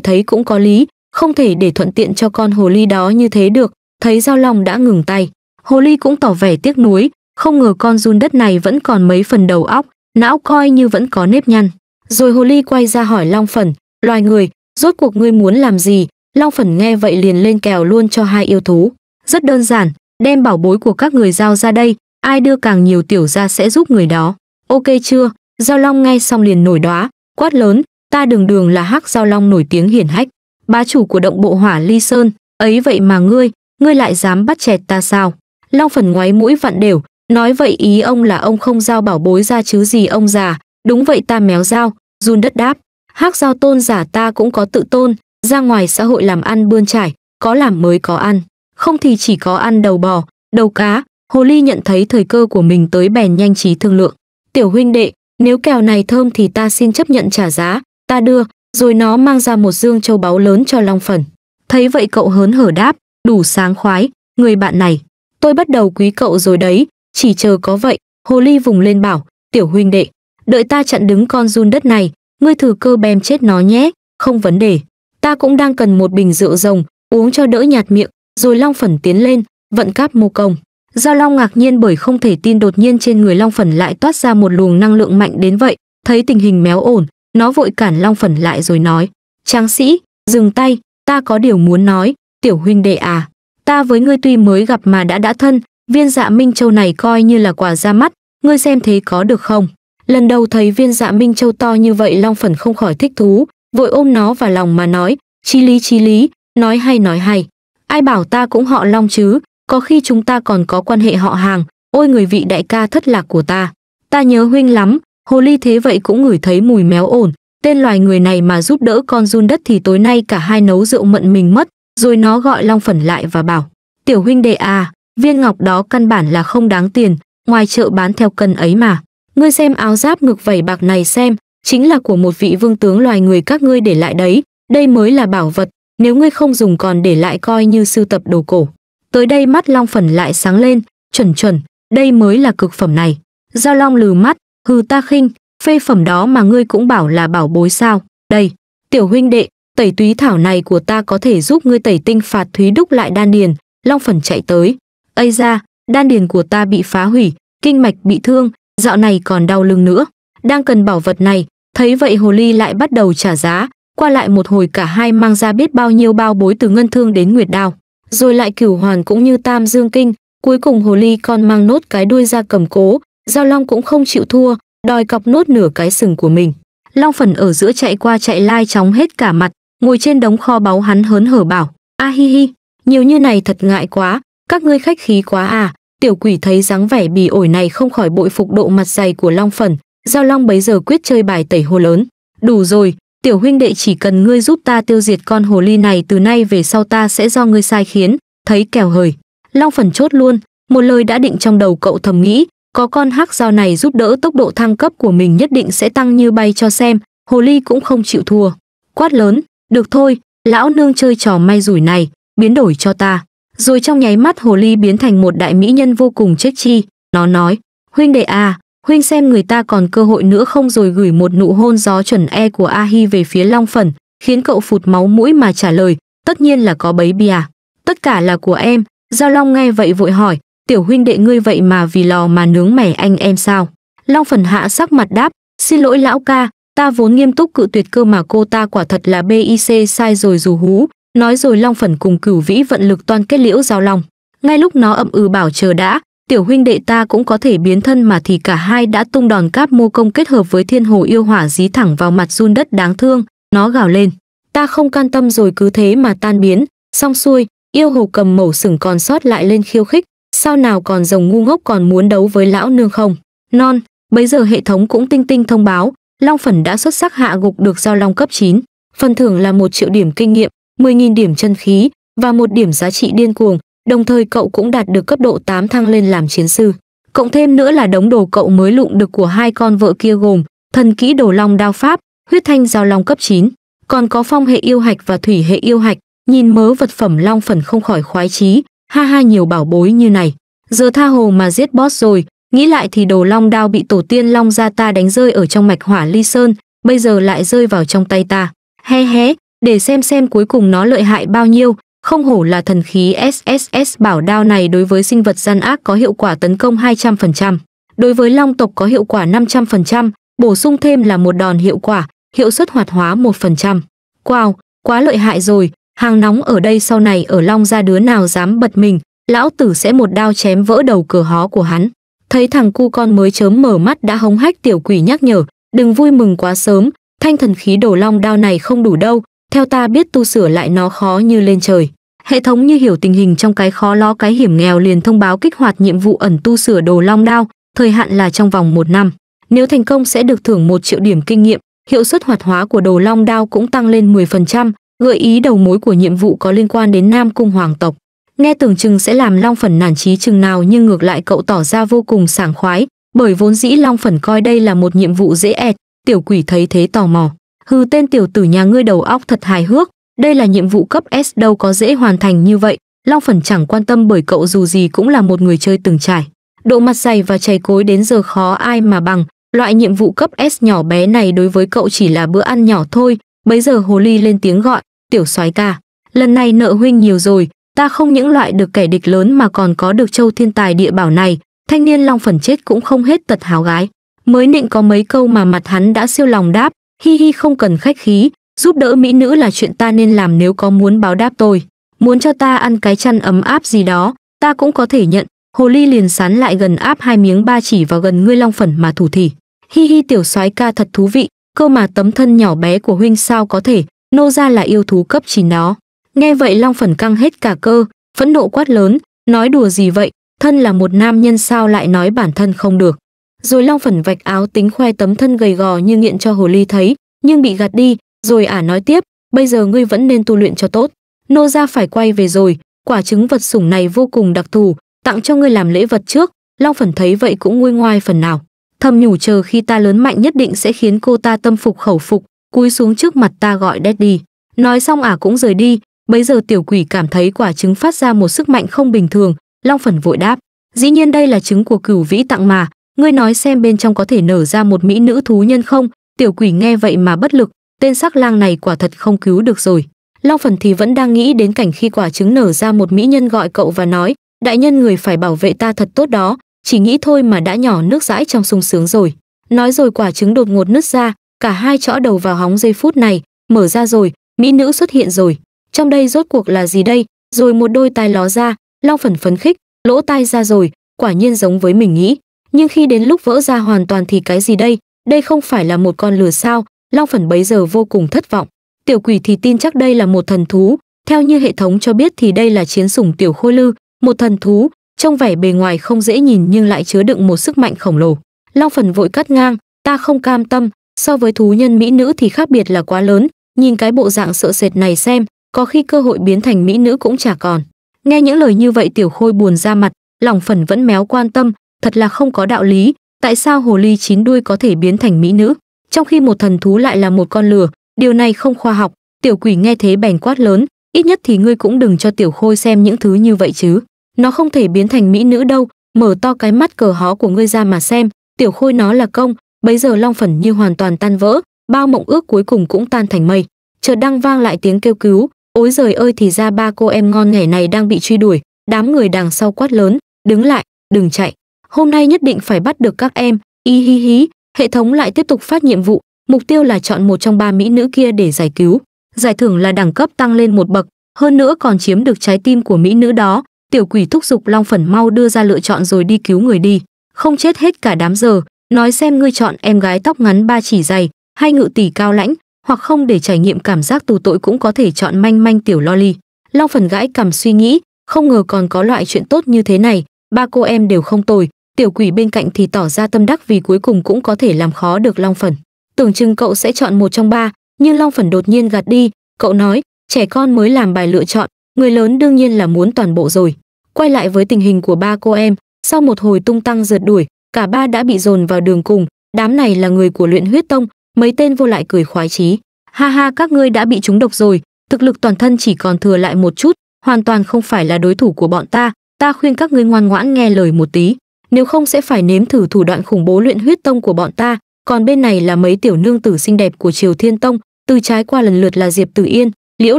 thấy cũng có lý không thể để thuận tiện cho con hồ ly đó như thế được, thấy Giao Long đã ngừng tay. Hồ ly cũng tỏ vẻ tiếc nuối, không ngờ con run đất này vẫn còn mấy phần đầu óc, não coi như vẫn có nếp nhăn. Rồi hồ ly quay ra hỏi Long Phẩn, loài người, rốt cuộc ngươi muốn làm gì? Long Phẩn nghe vậy liền lên kèo luôn cho hai yêu thú. Rất đơn giản, đem bảo bối của các người giao ra đây, ai đưa càng nhiều tiểu ra sẽ giúp người đó. Ok chưa? Giao Long nghe xong liền nổi đóa, quát lớn, ta đường đường là hắc Giao Long nổi tiếng hiển hách bá chủ của động bộ hỏa ly sơn, ấy vậy mà ngươi, ngươi lại dám bắt chẹt ta sao? Long phần ngoái mũi vặn đều, nói vậy ý ông là ông không giao bảo bối ra chứ gì ông già, đúng vậy ta méo dao, run đất đáp. Hắc giao tôn giả ta cũng có tự tôn, ra ngoài xã hội làm ăn bươn trải, có làm mới có ăn, không thì chỉ có ăn đầu bò, đầu cá. Hồ ly nhận thấy thời cơ của mình tới bèn nhanh trí thương lượng. Tiểu huynh đệ, nếu kèo này thơm thì ta xin chấp nhận trả giá, ta đưa, rồi nó mang ra một dương châu báu lớn cho Long Phần. Thấy vậy cậu hớn hở đáp, đủ sáng khoái, người bạn này. Tôi bắt đầu quý cậu rồi đấy, chỉ chờ có vậy, hồ ly vùng lên bảo, tiểu huynh đệ, đợi ta chặn đứng con run đất này, ngươi thử cơ bem chết nó nhé, không vấn đề. Ta cũng đang cần một bình rượu rồng, uống cho đỡ nhạt miệng, rồi Long Phần tiến lên, vận cáp mô công. Giao Long ngạc nhiên bởi không thể tin đột nhiên trên người Long Phần lại toát ra một luồng năng lượng mạnh đến vậy, thấy tình hình méo ổn, nó vội cản long phần lại rồi nói tráng sĩ dừng tay ta có điều muốn nói tiểu huynh đệ à ta với ngươi tuy mới gặp mà đã đã thân viên dạ minh châu này coi như là quả ra mắt ngươi xem thế có được không lần đầu thấy viên dạ minh châu to như vậy long phần không khỏi thích thú vội ôm nó vào lòng mà nói chi lý chi lý nói hay nói hay ai bảo ta cũng họ long chứ có khi chúng ta còn có quan hệ họ hàng ôi người vị đại ca thất lạc của ta ta nhớ huynh lắm Hồ ly thế vậy cũng ngửi thấy mùi méo ổn, tên loài người này mà giúp đỡ con run đất thì tối nay cả hai nấu rượu mận mình mất, rồi nó gọi Long Phẩn lại và bảo, tiểu huynh đệ à, viên ngọc đó căn bản là không đáng tiền, ngoài chợ bán theo cân ấy mà. Ngươi xem áo giáp ngực vảy bạc này xem, chính là của một vị vương tướng loài người các ngươi để lại đấy, đây mới là bảo vật, nếu ngươi không dùng còn để lại coi như sưu tập đồ cổ. Tới đây mắt Long Phần lại sáng lên, chuẩn chuẩn, đây mới là cực phẩm này. Giao Long lừ mắt, hừ ta khinh phê phẩm đó mà ngươi cũng bảo là bảo bối sao đây tiểu huynh đệ tẩy túy thảo này của ta có thể giúp ngươi tẩy tinh phạt thúy đúc lại đan điền long phần chạy tới ây ra đan điền của ta bị phá hủy kinh mạch bị thương dạo này còn đau lưng nữa đang cần bảo vật này thấy vậy hồ ly lại bắt đầu trả giá qua lại một hồi cả hai mang ra biết bao nhiêu bao bối từ ngân thương đến nguyệt đao rồi lại cửu hoàn cũng như tam dương kinh cuối cùng hồ ly còn mang nốt cái đuôi ra cầm cố Giao Long cũng không chịu thua, đòi cọc nốt nửa cái sừng của mình. Long phần ở giữa chạy qua chạy lai chóng hết cả mặt, ngồi trên đống kho báu hắn hớn hở bảo, a hi hi, nhiều như này thật ngại quá, các ngươi khách khí quá à, tiểu quỷ thấy dáng vẻ bì ổi này không khỏi bội phục độ mặt dày của Long phần, Giao Long bấy giờ quyết chơi bài tẩy hồ lớn. Đủ rồi, tiểu huynh đệ chỉ cần ngươi giúp ta tiêu diệt con hồ ly này từ nay về sau ta sẽ do ngươi sai khiến, thấy kèo hời. Long phần chốt luôn, một lời đã định trong đầu cậu thầm nghĩ, có con hắc dao này giúp đỡ tốc độ thăng cấp của mình nhất định sẽ tăng như bay cho xem, hồ ly cũng không chịu thua. Quát lớn, được thôi, lão nương chơi trò may rủi này, biến đổi cho ta. Rồi trong nháy mắt hồ ly biến thành một đại mỹ nhân vô cùng chết chi, nó nói, huynh đệ à, huynh xem người ta còn cơ hội nữa không rồi gửi một nụ hôn gió chuẩn e của A Hi về phía Long Phần, khiến cậu phụt máu mũi mà trả lời, tất nhiên là có bấy bia. À. Tất cả là của em, Giao Long nghe vậy vội hỏi, tiểu huynh đệ ngươi vậy mà vì lò mà nướng mẻ anh em sao long phần hạ sắc mặt đáp xin lỗi lão ca ta vốn nghiêm túc cự tuyệt cơ mà cô ta quả thật là bic sai rồi dù hú nói rồi long phần cùng cửu vĩ vận lực toàn kết liễu giao long ngay lúc nó ậm ừ bảo chờ đã tiểu huynh đệ ta cũng có thể biến thân mà thì cả hai đã tung đòn cáp mô công kết hợp với thiên hồ yêu hỏa dí thẳng vào mặt run đất đáng thương nó gào lên ta không can tâm rồi cứ thế mà tan biến xong xuôi yêu hồ cầm mẩu sừng còn sót lại lên khiêu khích sao nào còn rồng ngu ngốc còn muốn đấu với lão nương không non bây giờ hệ thống cũng tinh tinh thông báo long phần đã xuất sắc hạ gục được giao long cấp 9. phần thưởng là một triệu điểm kinh nghiệm 10.000 điểm chân khí và một điểm giá trị điên cuồng đồng thời cậu cũng đạt được cấp độ 8 thăng lên làm chiến sư cộng thêm nữa là đống đồ cậu mới lụng được của hai con vợ kia gồm thần kỹ đồ long đao pháp huyết thanh giao long cấp 9. còn có phong hệ yêu hạch và thủy hệ yêu hạch nhìn mớ vật phẩm long phần không khỏi khoái chí ha ha nhiều bảo bối như này. Giờ tha hồ mà giết boss rồi, nghĩ lại thì đồ long đao bị tổ tiên long gia ta đánh rơi ở trong mạch hỏa ly sơn, bây giờ lại rơi vào trong tay ta. he he để xem xem cuối cùng nó lợi hại bao nhiêu, không hổ là thần khí SSS bảo đao này đối với sinh vật gian ác có hiệu quả tấn công 200%, đối với long tộc có hiệu quả 500%, bổ sung thêm là một đòn hiệu quả, hiệu suất hoạt hóa 1%. Wow, quá lợi hại rồi, hàng nóng ở đây sau này ở long ra đứa nào dám bật mình lão tử sẽ một đao chém vỡ đầu cửa hó của hắn thấy thằng cu con mới chớm mở mắt đã hống hách tiểu quỷ nhắc nhở đừng vui mừng quá sớm thanh thần khí đồ long đao này không đủ đâu theo ta biết tu sửa lại nó khó như lên trời hệ thống như hiểu tình hình trong cái khó lo cái hiểm nghèo liền thông báo kích hoạt nhiệm vụ ẩn tu sửa đồ long đao thời hạn là trong vòng một năm nếu thành công sẽ được thưởng một triệu điểm kinh nghiệm hiệu suất hoạt hóa của đồ long đao cũng tăng lên 10%, gợi ý đầu mối của nhiệm vụ có liên quan đến Nam Cung Hoàng tộc. Nghe tưởng chừng sẽ làm Long Phần nản trí chừng nào nhưng ngược lại cậu tỏ ra vô cùng sảng khoái, bởi vốn dĩ Long Phần coi đây là một nhiệm vụ dễ ẹt, tiểu quỷ thấy thế tò mò. Hừ tên tiểu tử nhà ngươi đầu óc thật hài hước, đây là nhiệm vụ cấp S đâu có dễ hoàn thành như vậy. Long Phần chẳng quan tâm bởi cậu dù gì cũng là một người chơi từng trải. Độ mặt dày và chày cối đến giờ khó ai mà bằng, loại nhiệm vụ cấp S nhỏ bé này đối với cậu chỉ là bữa ăn nhỏ thôi. Bấy giờ Hồ Ly lên tiếng gọi, tiểu soái ca lần này nợ huynh nhiều rồi ta không những loại được kẻ địch lớn mà còn có được châu thiên tài địa bảo này thanh niên long phần chết cũng không hết tật háo gái mới nịnh có mấy câu mà mặt hắn đã siêu lòng đáp hi hi không cần khách khí giúp đỡ mỹ nữ là chuyện ta nên làm nếu có muốn báo đáp tôi muốn cho ta ăn cái chăn ấm áp gì đó ta cũng có thể nhận hồ ly liền sán lại gần áp hai miếng ba chỉ vào gần ngươi long phần mà thủ thỉ hi hi tiểu soái ca thật thú vị cơ mà tấm thân nhỏ bé của huynh sao có thể nô ra là yêu thú cấp chỉ nó. Nghe vậy Long Phần căng hết cả cơ, phẫn nộ quát lớn, nói đùa gì vậy, thân là một nam nhân sao lại nói bản thân không được. Rồi Long Phần vạch áo tính khoe tấm thân gầy gò như nghiện cho hồ ly thấy, nhưng bị gạt đi, rồi ả à nói tiếp, bây giờ ngươi vẫn nên tu luyện cho tốt. Nô ra phải quay về rồi, quả trứng vật sủng này vô cùng đặc thù, tặng cho ngươi làm lễ vật trước, Long Phần thấy vậy cũng nguôi ngoai phần nào. Thầm nhủ chờ khi ta lớn mạnh nhất định sẽ khiến cô ta tâm phục khẩu phục, cúi xuống trước mặt ta gọi Daddy. Nói xong ả à cũng rời đi, bấy giờ tiểu quỷ cảm thấy quả trứng phát ra một sức mạnh không bình thường, Long Phần vội đáp. Dĩ nhiên đây là trứng của cửu vĩ tặng mà, ngươi nói xem bên trong có thể nở ra một mỹ nữ thú nhân không, tiểu quỷ nghe vậy mà bất lực, tên sắc lang này quả thật không cứu được rồi. Long Phần thì vẫn đang nghĩ đến cảnh khi quả trứng nở ra một mỹ nhân gọi cậu và nói, đại nhân người phải bảo vệ ta thật tốt đó, chỉ nghĩ thôi mà đã nhỏ nước rãi trong sung sướng rồi. Nói rồi quả trứng đột ngột nứt ra, cả hai chõ đầu vào hóng giây phút này mở ra rồi mỹ nữ xuất hiện rồi trong đây rốt cuộc là gì đây rồi một đôi tai ló ra long phần phấn khích lỗ tai ra rồi quả nhiên giống với mình nghĩ nhưng khi đến lúc vỡ ra hoàn toàn thì cái gì đây đây không phải là một con lừa sao long phần bấy giờ vô cùng thất vọng tiểu quỷ thì tin chắc đây là một thần thú theo như hệ thống cho biết thì đây là chiến sủng tiểu khôi lư một thần thú trong vẻ bề ngoài không dễ nhìn nhưng lại chứa đựng một sức mạnh khổng lồ long phần vội cắt ngang ta không cam tâm So với thú nhân mỹ nữ thì khác biệt là quá lớn, nhìn cái bộ dạng sợ sệt này xem, có khi cơ hội biến thành mỹ nữ cũng chả còn. Nghe những lời như vậy Tiểu Khôi buồn ra mặt, lòng phần vẫn méo quan tâm, thật là không có đạo lý, tại sao hồ ly chín đuôi có thể biến thành mỹ nữ, trong khi một thần thú lại là một con lừa, điều này không khoa học, tiểu quỷ nghe thế bèn quát lớn, ít nhất thì ngươi cũng đừng cho tiểu khôi xem những thứ như vậy chứ. Nó không thể biến thành mỹ nữ đâu, mở to cái mắt cờ hó của ngươi ra mà xem, tiểu khôi nó là công, bấy giờ long phần như hoàn toàn tan vỡ bao mộng ước cuối cùng cũng tan thành mây chợt đang vang lại tiếng kêu cứu ôi giời ơi thì ra ba cô em ngon nghẻ này đang bị truy đuổi đám người đằng sau quát lớn đứng lại đừng chạy hôm nay nhất định phải bắt được các em y hí hí hệ thống lại tiếp tục phát nhiệm vụ mục tiêu là chọn một trong ba mỹ nữ kia để giải cứu giải thưởng là đẳng cấp tăng lên một bậc hơn nữa còn chiếm được trái tim của mỹ nữ đó tiểu quỷ thúc giục long phần mau đưa ra lựa chọn rồi đi cứu người đi không chết hết cả đám giờ nói xem ngươi chọn em gái tóc ngắn ba chỉ dày hay ngự tỷ cao lãnh hoặc không để trải nghiệm cảm giác tù tội cũng có thể chọn manh manh tiểu loli long phần gãi cầm suy nghĩ không ngờ còn có loại chuyện tốt như thế này ba cô em đều không tồi tiểu quỷ bên cạnh thì tỏ ra tâm đắc vì cuối cùng cũng có thể làm khó được long phần tưởng chừng cậu sẽ chọn một trong ba nhưng long phần đột nhiên gạt đi cậu nói trẻ con mới làm bài lựa chọn người lớn đương nhiên là muốn toàn bộ rồi quay lại với tình hình của ba cô em sau một hồi tung tăng rượt đuổi cả ba đã bị dồn vào đường cùng đám này là người của luyện huyết tông mấy tên vô lại cười khoái chí ha ha các ngươi đã bị trúng độc rồi thực lực toàn thân chỉ còn thừa lại một chút hoàn toàn không phải là đối thủ của bọn ta ta khuyên các ngươi ngoan ngoãn nghe lời một tí nếu không sẽ phải nếm thử thủ đoạn khủng bố luyện huyết tông của bọn ta còn bên này là mấy tiểu nương tử xinh đẹp của triều thiên tông từ trái qua lần lượt là diệp tử yên liễu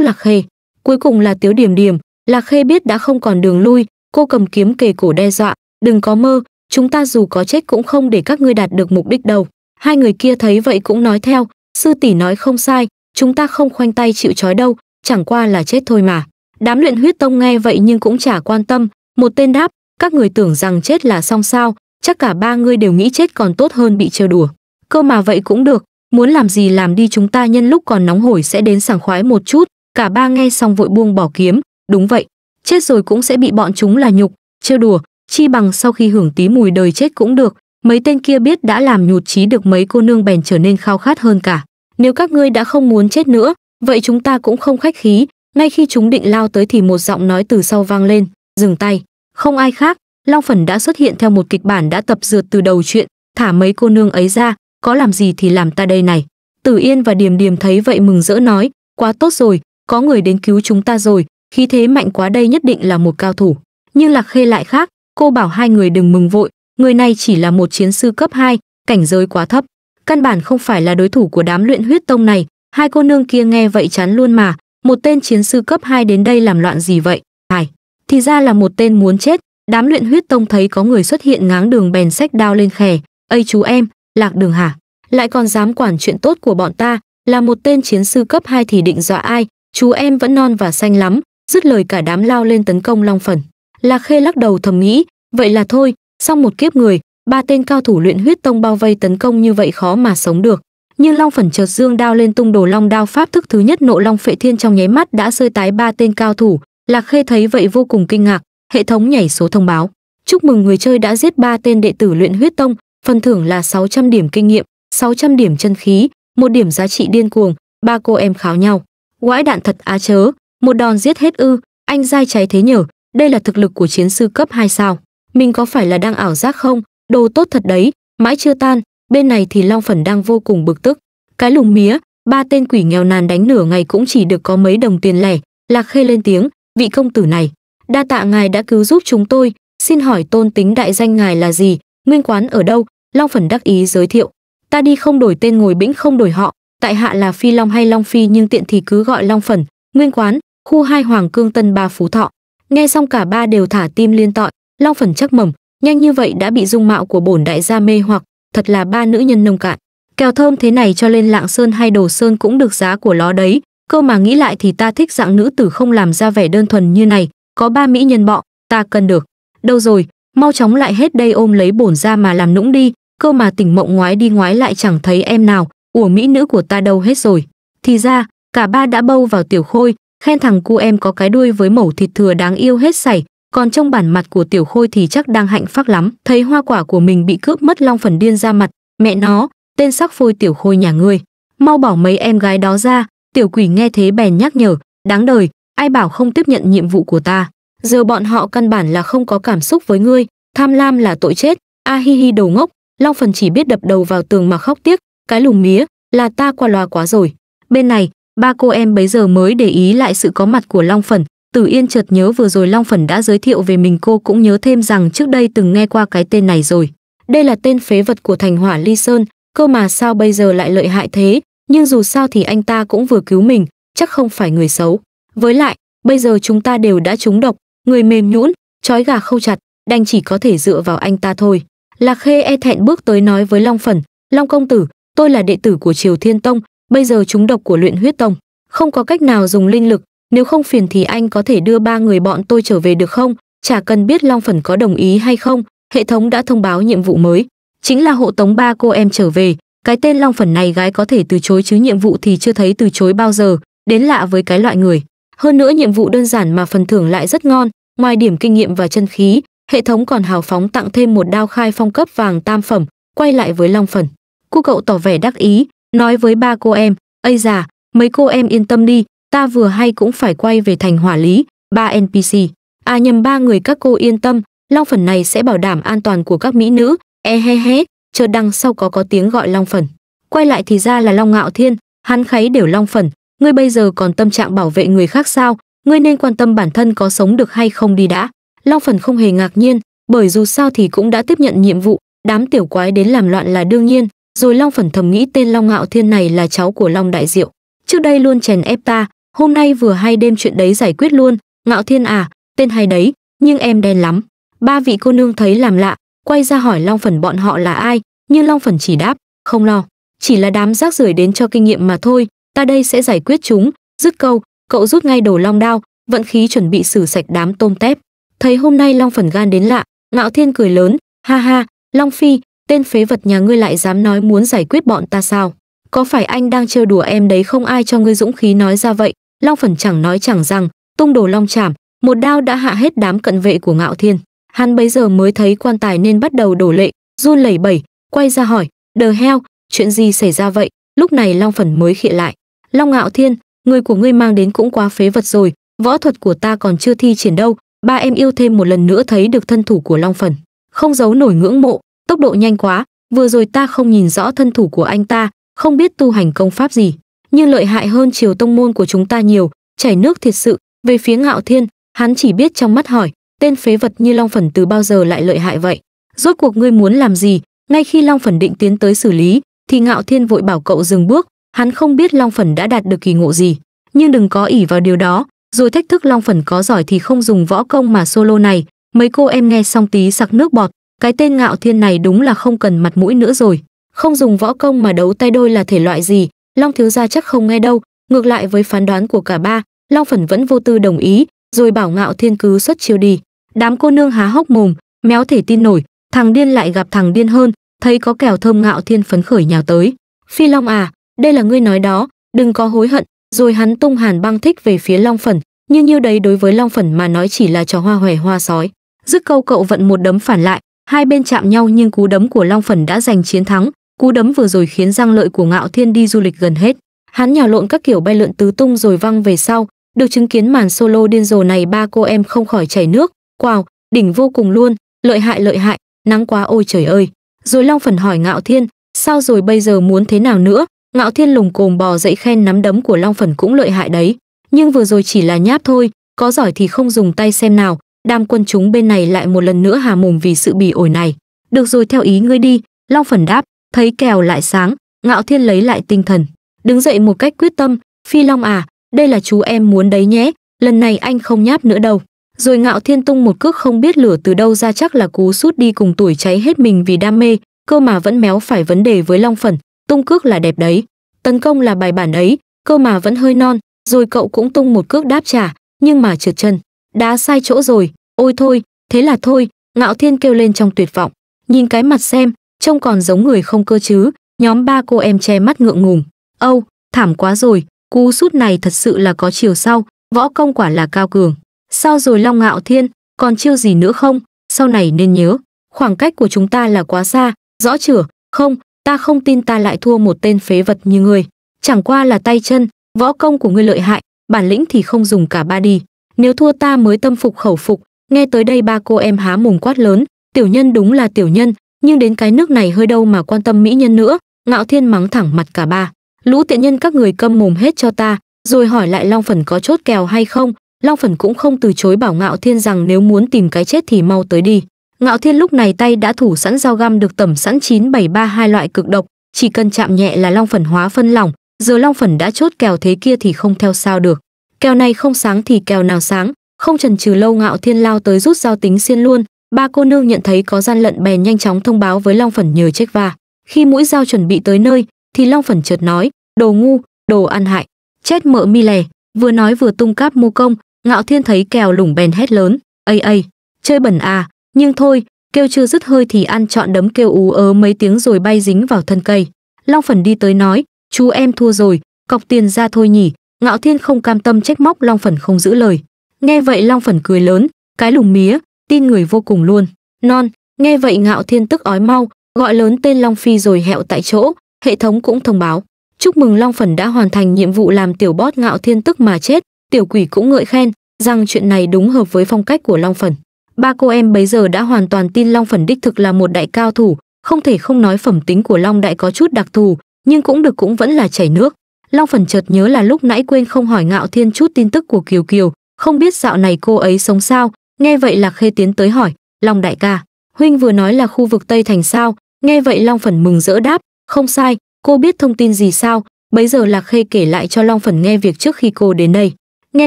lạc khê cuối cùng là tiếu điểm điểm lạc khê biết đã không còn đường lui cô cầm kiếm kề cổ đe dọa đừng có mơ chúng ta dù có chết cũng không để các ngươi đạt được mục đích đâu. Hai người kia thấy vậy cũng nói theo, sư tỷ nói không sai, chúng ta không khoanh tay chịu trói đâu, chẳng qua là chết thôi mà. Đám luyện huyết tông nghe vậy nhưng cũng chả quan tâm, một tên đáp, các người tưởng rằng chết là xong sao, chắc cả ba người đều nghĩ chết còn tốt hơn bị trêu đùa. Cơ mà vậy cũng được, muốn làm gì làm đi chúng ta nhân lúc còn nóng hổi sẽ đến sảng khoái một chút, cả ba nghe xong vội buông bỏ kiếm, đúng vậy, chết rồi cũng sẽ bị bọn chúng là nhục, trêu đùa, chi bằng sau khi hưởng tí mùi đời chết cũng được mấy tên kia biết đã làm nhụt chí được mấy cô nương bèn trở nên khao khát hơn cả nếu các ngươi đã không muốn chết nữa vậy chúng ta cũng không khách khí ngay khi chúng định lao tới thì một giọng nói từ sau vang lên dừng tay không ai khác long phần đã xuất hiện theo một kịch bản đã tập dượt từ đầu chuyện thả mấy cô nương ấy ra có làm gì thì làm ta đây này tử yên và điềm điềm thấy vậy mừng rỡ nói quá tốt rồi có người đến cứu chúng ta rồi khí thế mạnh quá đây nhất định là một cao thủ nhưng lạc khê lại khác cô bảo hai người đừng mừng vội, người này chỉ là một chiến sư cấp 2, cảnh giới quá thấp, căn bản không phải là đối thủ của đám luyện huyết tông này, hai cô nương kia nghe vậy chán luôn mà, một tên chiến sư cấp 2 đến đây làm loạn gì vậy? Hải, thì ra là một tên muốn chết, đám luyện huyết tông thấy có người xuất hiện ngáng đường bèn sách đao lên khè, "Ây chú em, Lạc Đường hả? Lại còn dám quản chuyện tốt của bọn ta, là một tên chiến sư cấp 2 thì định dọa ai, chú em vẫn non và xanh lắm." Dứt lời cả đám lao lên tấn công Long Phần. Lạc Khê lắc đầu thầm nghĩ, vậy là thôi, xong một kiếp người, ba tên cao thủ luyện huyết tông bao vây tấn công như vậy khó mà sống được. Như Long phần chợt dương đao lên tung đồ Long đao pháp thức thứ nhất nộ Long Phệ Thiên trong nháy mắt đã rơi tái ba tên cao thủ, Lạc Khê thấy vậy vô cùng kinh ngạc, hệ thống nhảy số thông báo. Chúc mừng người chơi đã giết ba tên đệ tử luyện huyết tông, phần thưởng là 600 điểm kinh nghiệm, 600 điểm chân khí, một điểm giá trị điên cuồng, ba cô em kháo nhau. Quãi đạn thật á chớ, một đòn giết hết ư, anh dai cháy thế nhở, đây là thực lực của chiến sư cấp 2 sao? Mình có phải là đang ảo giác không? Đồ tốt thật đấy, mãi chưa tan, bên này thì Long Phẩn đang vô cùng bực tức. Cái lùng mía, ba tên quỷ nghèo nàn đánh nửa ngày cũng chỉ được có mấy đồng tiền lẻ. Lạc Khê lên tiếng, vị công tử này, đa tạ ngài đã cứu giúp chúng tôi, xin hỏi tôn tính đại danh ngài là gì, nguyên quán ở đâu? Long Phẩn đắc ý giới thiệu, ta đi không đổi tên ngồi bĩnh không đổi họ, tại hạ là Phi Long hay Long Phi nhưng tiện thì cứ gọi Long Phẩn, nguyên quán, khu hai Hoàng Cương Tân Ba Phú Thọ nghe xong cả ba đều thả tim liên tội long phần chắc mầm nhanh như vậy đã bị dung mạo của bổn đại gia mê hoặc thật là ba nữ nhân nông cạn kèo thơm thế này cho lên lạng sơn hay đồ sơn cũng được giá của nó đấy cơ mà nghĩ lại thì ta thích dạng nữ tử không làm ra vẻ đơn thuần như này có ba mỹ nhân bọ ta cần được đâu rồi mau chóng lại hết đây ôm lấy bổn ra mà làm nũng đi cơ mà tỉnh mộng ngoái đi ngoái lại chẳng thấy em nào ủa mỹ nữ của ta đâu hết rồi thì ra cả ba đã bâu vào tiểu khôi khen thằng cu em có cái đuôi với mẩu thịt thừa đáng yêu hết sảy, còn trong bản mặt của tiểu khôi thì chắc đang hạnh phúc lắm. Thấy hoa quả của mình bị cướp mất long phần điên ra mặt, mẹ nó, tên sắc phôi tiểu khôi nhà ngươi. Mau bảo mấy em gái đó ra, tiểu quỷ nghe thế bèn nhắc nhở, đáng đời, ai bảo không tiếp nhận nhiệm vụ của ta. Giờ bọn họ căn bản là không có cảm xúc với ngươi, tham lam là tội chết, a hi hi đầu ngốc, long phần chỉ biết đập đầu vào tường mà khóc tiếc, cái lùm mía, là ta qua loa quá rồi. Bên này, Ba cô em bấy giờ mới để ý lại sự có mặt của Long Phẩn, Tử Yên chợt nhớ vừa rồi Long Phẩn đã giới thiệu về mình cô cũng nhớ thêm rằng trước đây từng nghe qua cái tên này rồi. Đây là tên phế vật của thành hỏa Ly Sơn, cơ mà sao bây giờ lại lợi hại thế, nhưng dù sao thì anh ta cũng vừa cứu mình, chắc không phải người xấu. Với lại, bây giờ chúng ta đều đã trúng độc, người mềm nhũn, trói gà không chặt, đành chỉ có thể dựa vào anh ta thôi. Lạc Khê e thẹn bước tới nói với Long Phẩn, Long Công Tử, tôi là đệ tử của Triều Thiên Tông, bây giờ chúng độc của luyện huyết tông, không có cách nào dùng linh lực, nếu không phiền thì anh có thể đưa ba người bọn tôi trở về được không? Chả cần biết Long Phần có đồng ý hay không, hệ thống đã thông báo nhiệm vụ mới, chính là hộ tống ba cô em trở về, cái tên Long Phần này gái có thể từ chối chứ nhiệm vụ thì chưa thấy từ chối bao giờ, đến lạ với cái loại người. Hơn nữa nhiệm vụ đơn giản mà phần thưởng lại rất ngon, ngoài điểm kinh nghiệm và chân khí, hệ thống còn hào phóng tặng thêm một đao khai phong cấp vàng tam phẩm, quay lại với Long Phần. Cô cậu tỏ vẻ đắc ý, nói với ba cô em ây già mấy cô em yên tâm đi ta vừa hay cũng phải quay về thành hỏa lý ba npc à nhầm ba người các cô yên tâm long phần này sẽ bảo đảm an toàn của các mỹ nữ e he he chờ đằng sau có có tiếng gọi long phần quay lại thì ra là long ngạo thiên hắn kháy đều long phần ngươi bây giờ còn tâm trạng bảo vệ người khác sao ngươi nên quan tâm bản thân có sống được hay không đi đã long phần không hề ngạc nhiên bởi dù sao thì cũng đã tiếp nhận nhiệm vụ đám tiểu quái đến làm loạn là đương nhiên rồi long phần thầm nghĩ tên long Ngạo thiên này là cháu của long đại diệu trước đây luôn chèn ép ta hôm nay vừa hay đêm chuyện đấy giải quyết luôn ngạo thiên à tên hay đấy nhưng em đen lắm ba vị cô nương thấy làm lạ quay ra hỏi long phần bọn họ là ai nhưng long phần chỉ đáp không lo chỉ là đám rác rưởi đến cho kinh nghiệm mà thôi ta đây sẽ giải quyết chúng dứt câu cậu rút ngay đồ long đao vận khí chuẩn bị xử sạch đám tôm tép thấy hôm nay long phần gan đến lạ ngạo thiên cười lớn ha ha long phi tên phế vật nhà ngươi lại dám nói muốn giải quyết bọn ta sao có phải anh đang trêu đùa em đấy không ai cho ngươi dũng khí nói ra vậy long phần chẳng nói chẳng rằng tung đồ long chảm một đao đã hạ hết đám cận vệ của ngạo thiên hắn bấy giờ mới thấy quan tài nên bắt đầu đổ lệ run lẩy bẩy quay ra hỏi đờ heo chuyện gì xảy ra vậy lúc này long phần mới khịa lại long ngạo thiên người của ngươi mang đến cũng quá phế vật rồi võ thuật của ta còn chưa thi triển đâu ba em yêu thêm một lần nữa thấy được thân thủ của long phần không giấu nổi ngưỡng mộ tốc độ nhanh quá, vừa rồi ta không nhìn rõ thân thủ của anh ta, không biết tu hành công pháp gì, nhưng lợi hại hơn triều tông môn của chúng ta nhiều, chảy nước thiệt sự." Về phía Ngạo Thiên, hắn chỉ biết trong mắt hỏi, tên phế vật như Long Phần từ bao giờ lại lợi hại vậy? Rốt cuộc ngươi muốn làm gì? Ngay khi Long Phần định tiến tới xử lý, thì Ngạo Thiên vội bảo cậu dừng bước, hắn không biết Long Phần đã đạt được kỳ ngộ gì, nhưng đừng có ỉ vào điều đó, rồi thách thức Long Phần có giỏi thì không dùng võ công mà solo này, mấy cô em nghe xong tí sặc nước bọt, cái tên ngạo thiên này đúng là không cần mặt mũi nữa rồi. Không dùng võ công mà đấu tay đôi là thể loại gì, Long thiếu gia chắc không nghe đâu. Ngược lại với phán đoán của cả ba, Long Phẩn vẫn vô tư đồng ý, rồi bảo ngạo thiên cứ xuất chiêu đi. Đám cô nương há hốc mồm, méo thể tin nổi, thằng điên lại gặp thằng điên hơn, thấy có kẻo thơm ngạo thiên phấn khởi nhào tới. Phi Long à, đây là ngươi nói đó, đừng có hối hận, rồi hắn tung hàn băng thích về phía Long Phẩn, như như đấy đối với Long Phẩn mà nói chỉ là trò hoa hòe hoa sói. Dứt câu cậu vận một đấm phản lại, Hai bên chạm nhau nhưng cú đấm của Long Phần đã giành chiến thắng, cú đấm vừa rồi khiến răng lợi của Ngạo Thiên đi du lịch gần hết. Hắn nhào lộn các kiểu bay lượn tứ tung rồi văng về sau, được chứng kiến màn solo điên rồ này ba cô em không khỏi chảy nước, wow, đỉnh vô cùng luôn, lợi hại lợi hại, nắng quá ôi trời ơi. Rồi Long Phần hỏi Ngạo Thiên, sao rồi bây giờ muốn thế nào nữa? Ngạo Thiên lùng cồm bò dậy khen nắm đấm của Long Phần cũng lợi hại đấy, nhưng vừa rồi chỉ là nháp thôi, có giỏi thì không dùng tay xem nào, đam quân chúng bên này lại một lần nữa hà mồm vì sự bỉ ổi này được rồi theo ý ngươi đi long phần đáp thấy kèo lại sáng ngạo thiên lấy lại tinh thần đứng dậy một cách quyết tâm phi long à đây là chú em muốn đấy nhé lần này anh không nháp nữa đâu rồi ngạo thiên tung một cước không biết lửa từ đâu ra chắc là cú sút đi cùng tuổi cháy hết mình vì đam mê cơ mà vẫn méo phải vấn đề với long phần tung cước là đẹp đấy tấn công là bài bản ấy cơ mà vẫn hơi non rồi cậu cũng tung một cước đáp trả nhưng mà trượt chân đã sai chỗ rồi ôi thôi thế là thôi ngạo thiên kêu lên trong tuyệt vọng nhìn cái mặt xem trông còn giống người không cơ chứ nhóm ba cô em che mắt ngượng ngùng âu thảm quá rồi cú sút này thật sự là có chiều sau võ công quả là cao cường sao rồi long ngạo thiên còn chiêu gì nữa không sau này nên nhớ khoảng cách của chúng ta là quá xa rõ chửa không ta không tin ta lại thua một tên phế vật như ngươi chẳng qua là tay chân võ công của ngươi lợi hại bản lĩnh thì không dùng cả ba đi nếu thua ta mới tâm phục khẩu phục nghe tới đây ba cô em há mùng quát lớn tiểu nhân đúng là tiểu nhân nhưng đến cái nước này hơi đâu mà quan tâm mỹ nhân nữa ngạo thiên mắng thẳng mặt cả ba lũ tiện nhân các người câm mồm hết cho ta rồi hỏi lại long phần có chốt kèo hay không long phần cũng không từ chối bảo ngạo thiên rằng nếu muốn tìm cái chết thì mau tới đi ngạo thiên lúc này tay đã thủ sẵn dao găm được tẩm sẵn chín bảy ba hai loại cực độc chỉ cần chạm nhẹ là long phần hóa phân lỏng giờ long phần đã chốt kèo thế kia thì không theo sao được kèo này không sáng thì kèo nào sáng không chần chừ lâu ngạo thiên lao tới rút dao tính xiên luôn ba cô nương nhận thấy có gian lận bèn nhanh chóng thông báo với long phần nhờ trách va khi mũi dao chuẩn bị tới nơi thì long phần chợt nói đồ ngu đồ ăn hại chết mợ mi lè vừa nói vừa tung cáp mô công ngạo thiên thấy kèo lủng bèn hét lớn ây ây chơi bẩn à nhưng thôi kêu chưa dứt hơi thì ăn chọn đấm kêu ú ớ mấy tiếng rồi bay dính vào thân cây long phần đi tới nói chú em thua rồi cọc tiền ra thôi nhỉ ngạo thiên không cam tâm trách móc long phần không giữ lời nghe vậy long phần cười lớn cái lùng mía tin người vô cùng luôn non nghe vậy ngạo thiên tức ói mau gọi lớn tên long phi rồi hẹo tại chỗ hệ thống cũng thông báo chúc mừng long phần đã hoàn thành nhiệm vụ làm tiểu bót ngạo thiên tức mà chết tiểu quỷ cũng ngợi khen rằng chuyện này đúng hợp với phong cách của long phần ba cô em bấy giờ đã hoàn toàn tin long phần đích thực là một đại cao thủ không thể không nói phẩm tính của long đại có chút đặc thù nhưng cũng được cũng vẫn là chảy nước Long Phần chợt nhớ là lúc nãy quên không hỏi Ngạo Thiên chút tin tức của Kiều Kiều, không biết dạo này cô ấy sống sao. Nghe vậy Lạc Khê tiến tới hỏi, "Long đại ca, huynh vừa nói là khu vực Tây thành sao?" Nghe vậy Long Phần mừng rỡ đáp, "Không sai, cô biết thông tin gì sao?" Bấy giờ Lạc Khê kể lại cho Long Phần nghe việc trước khi cô đến đây. Nghe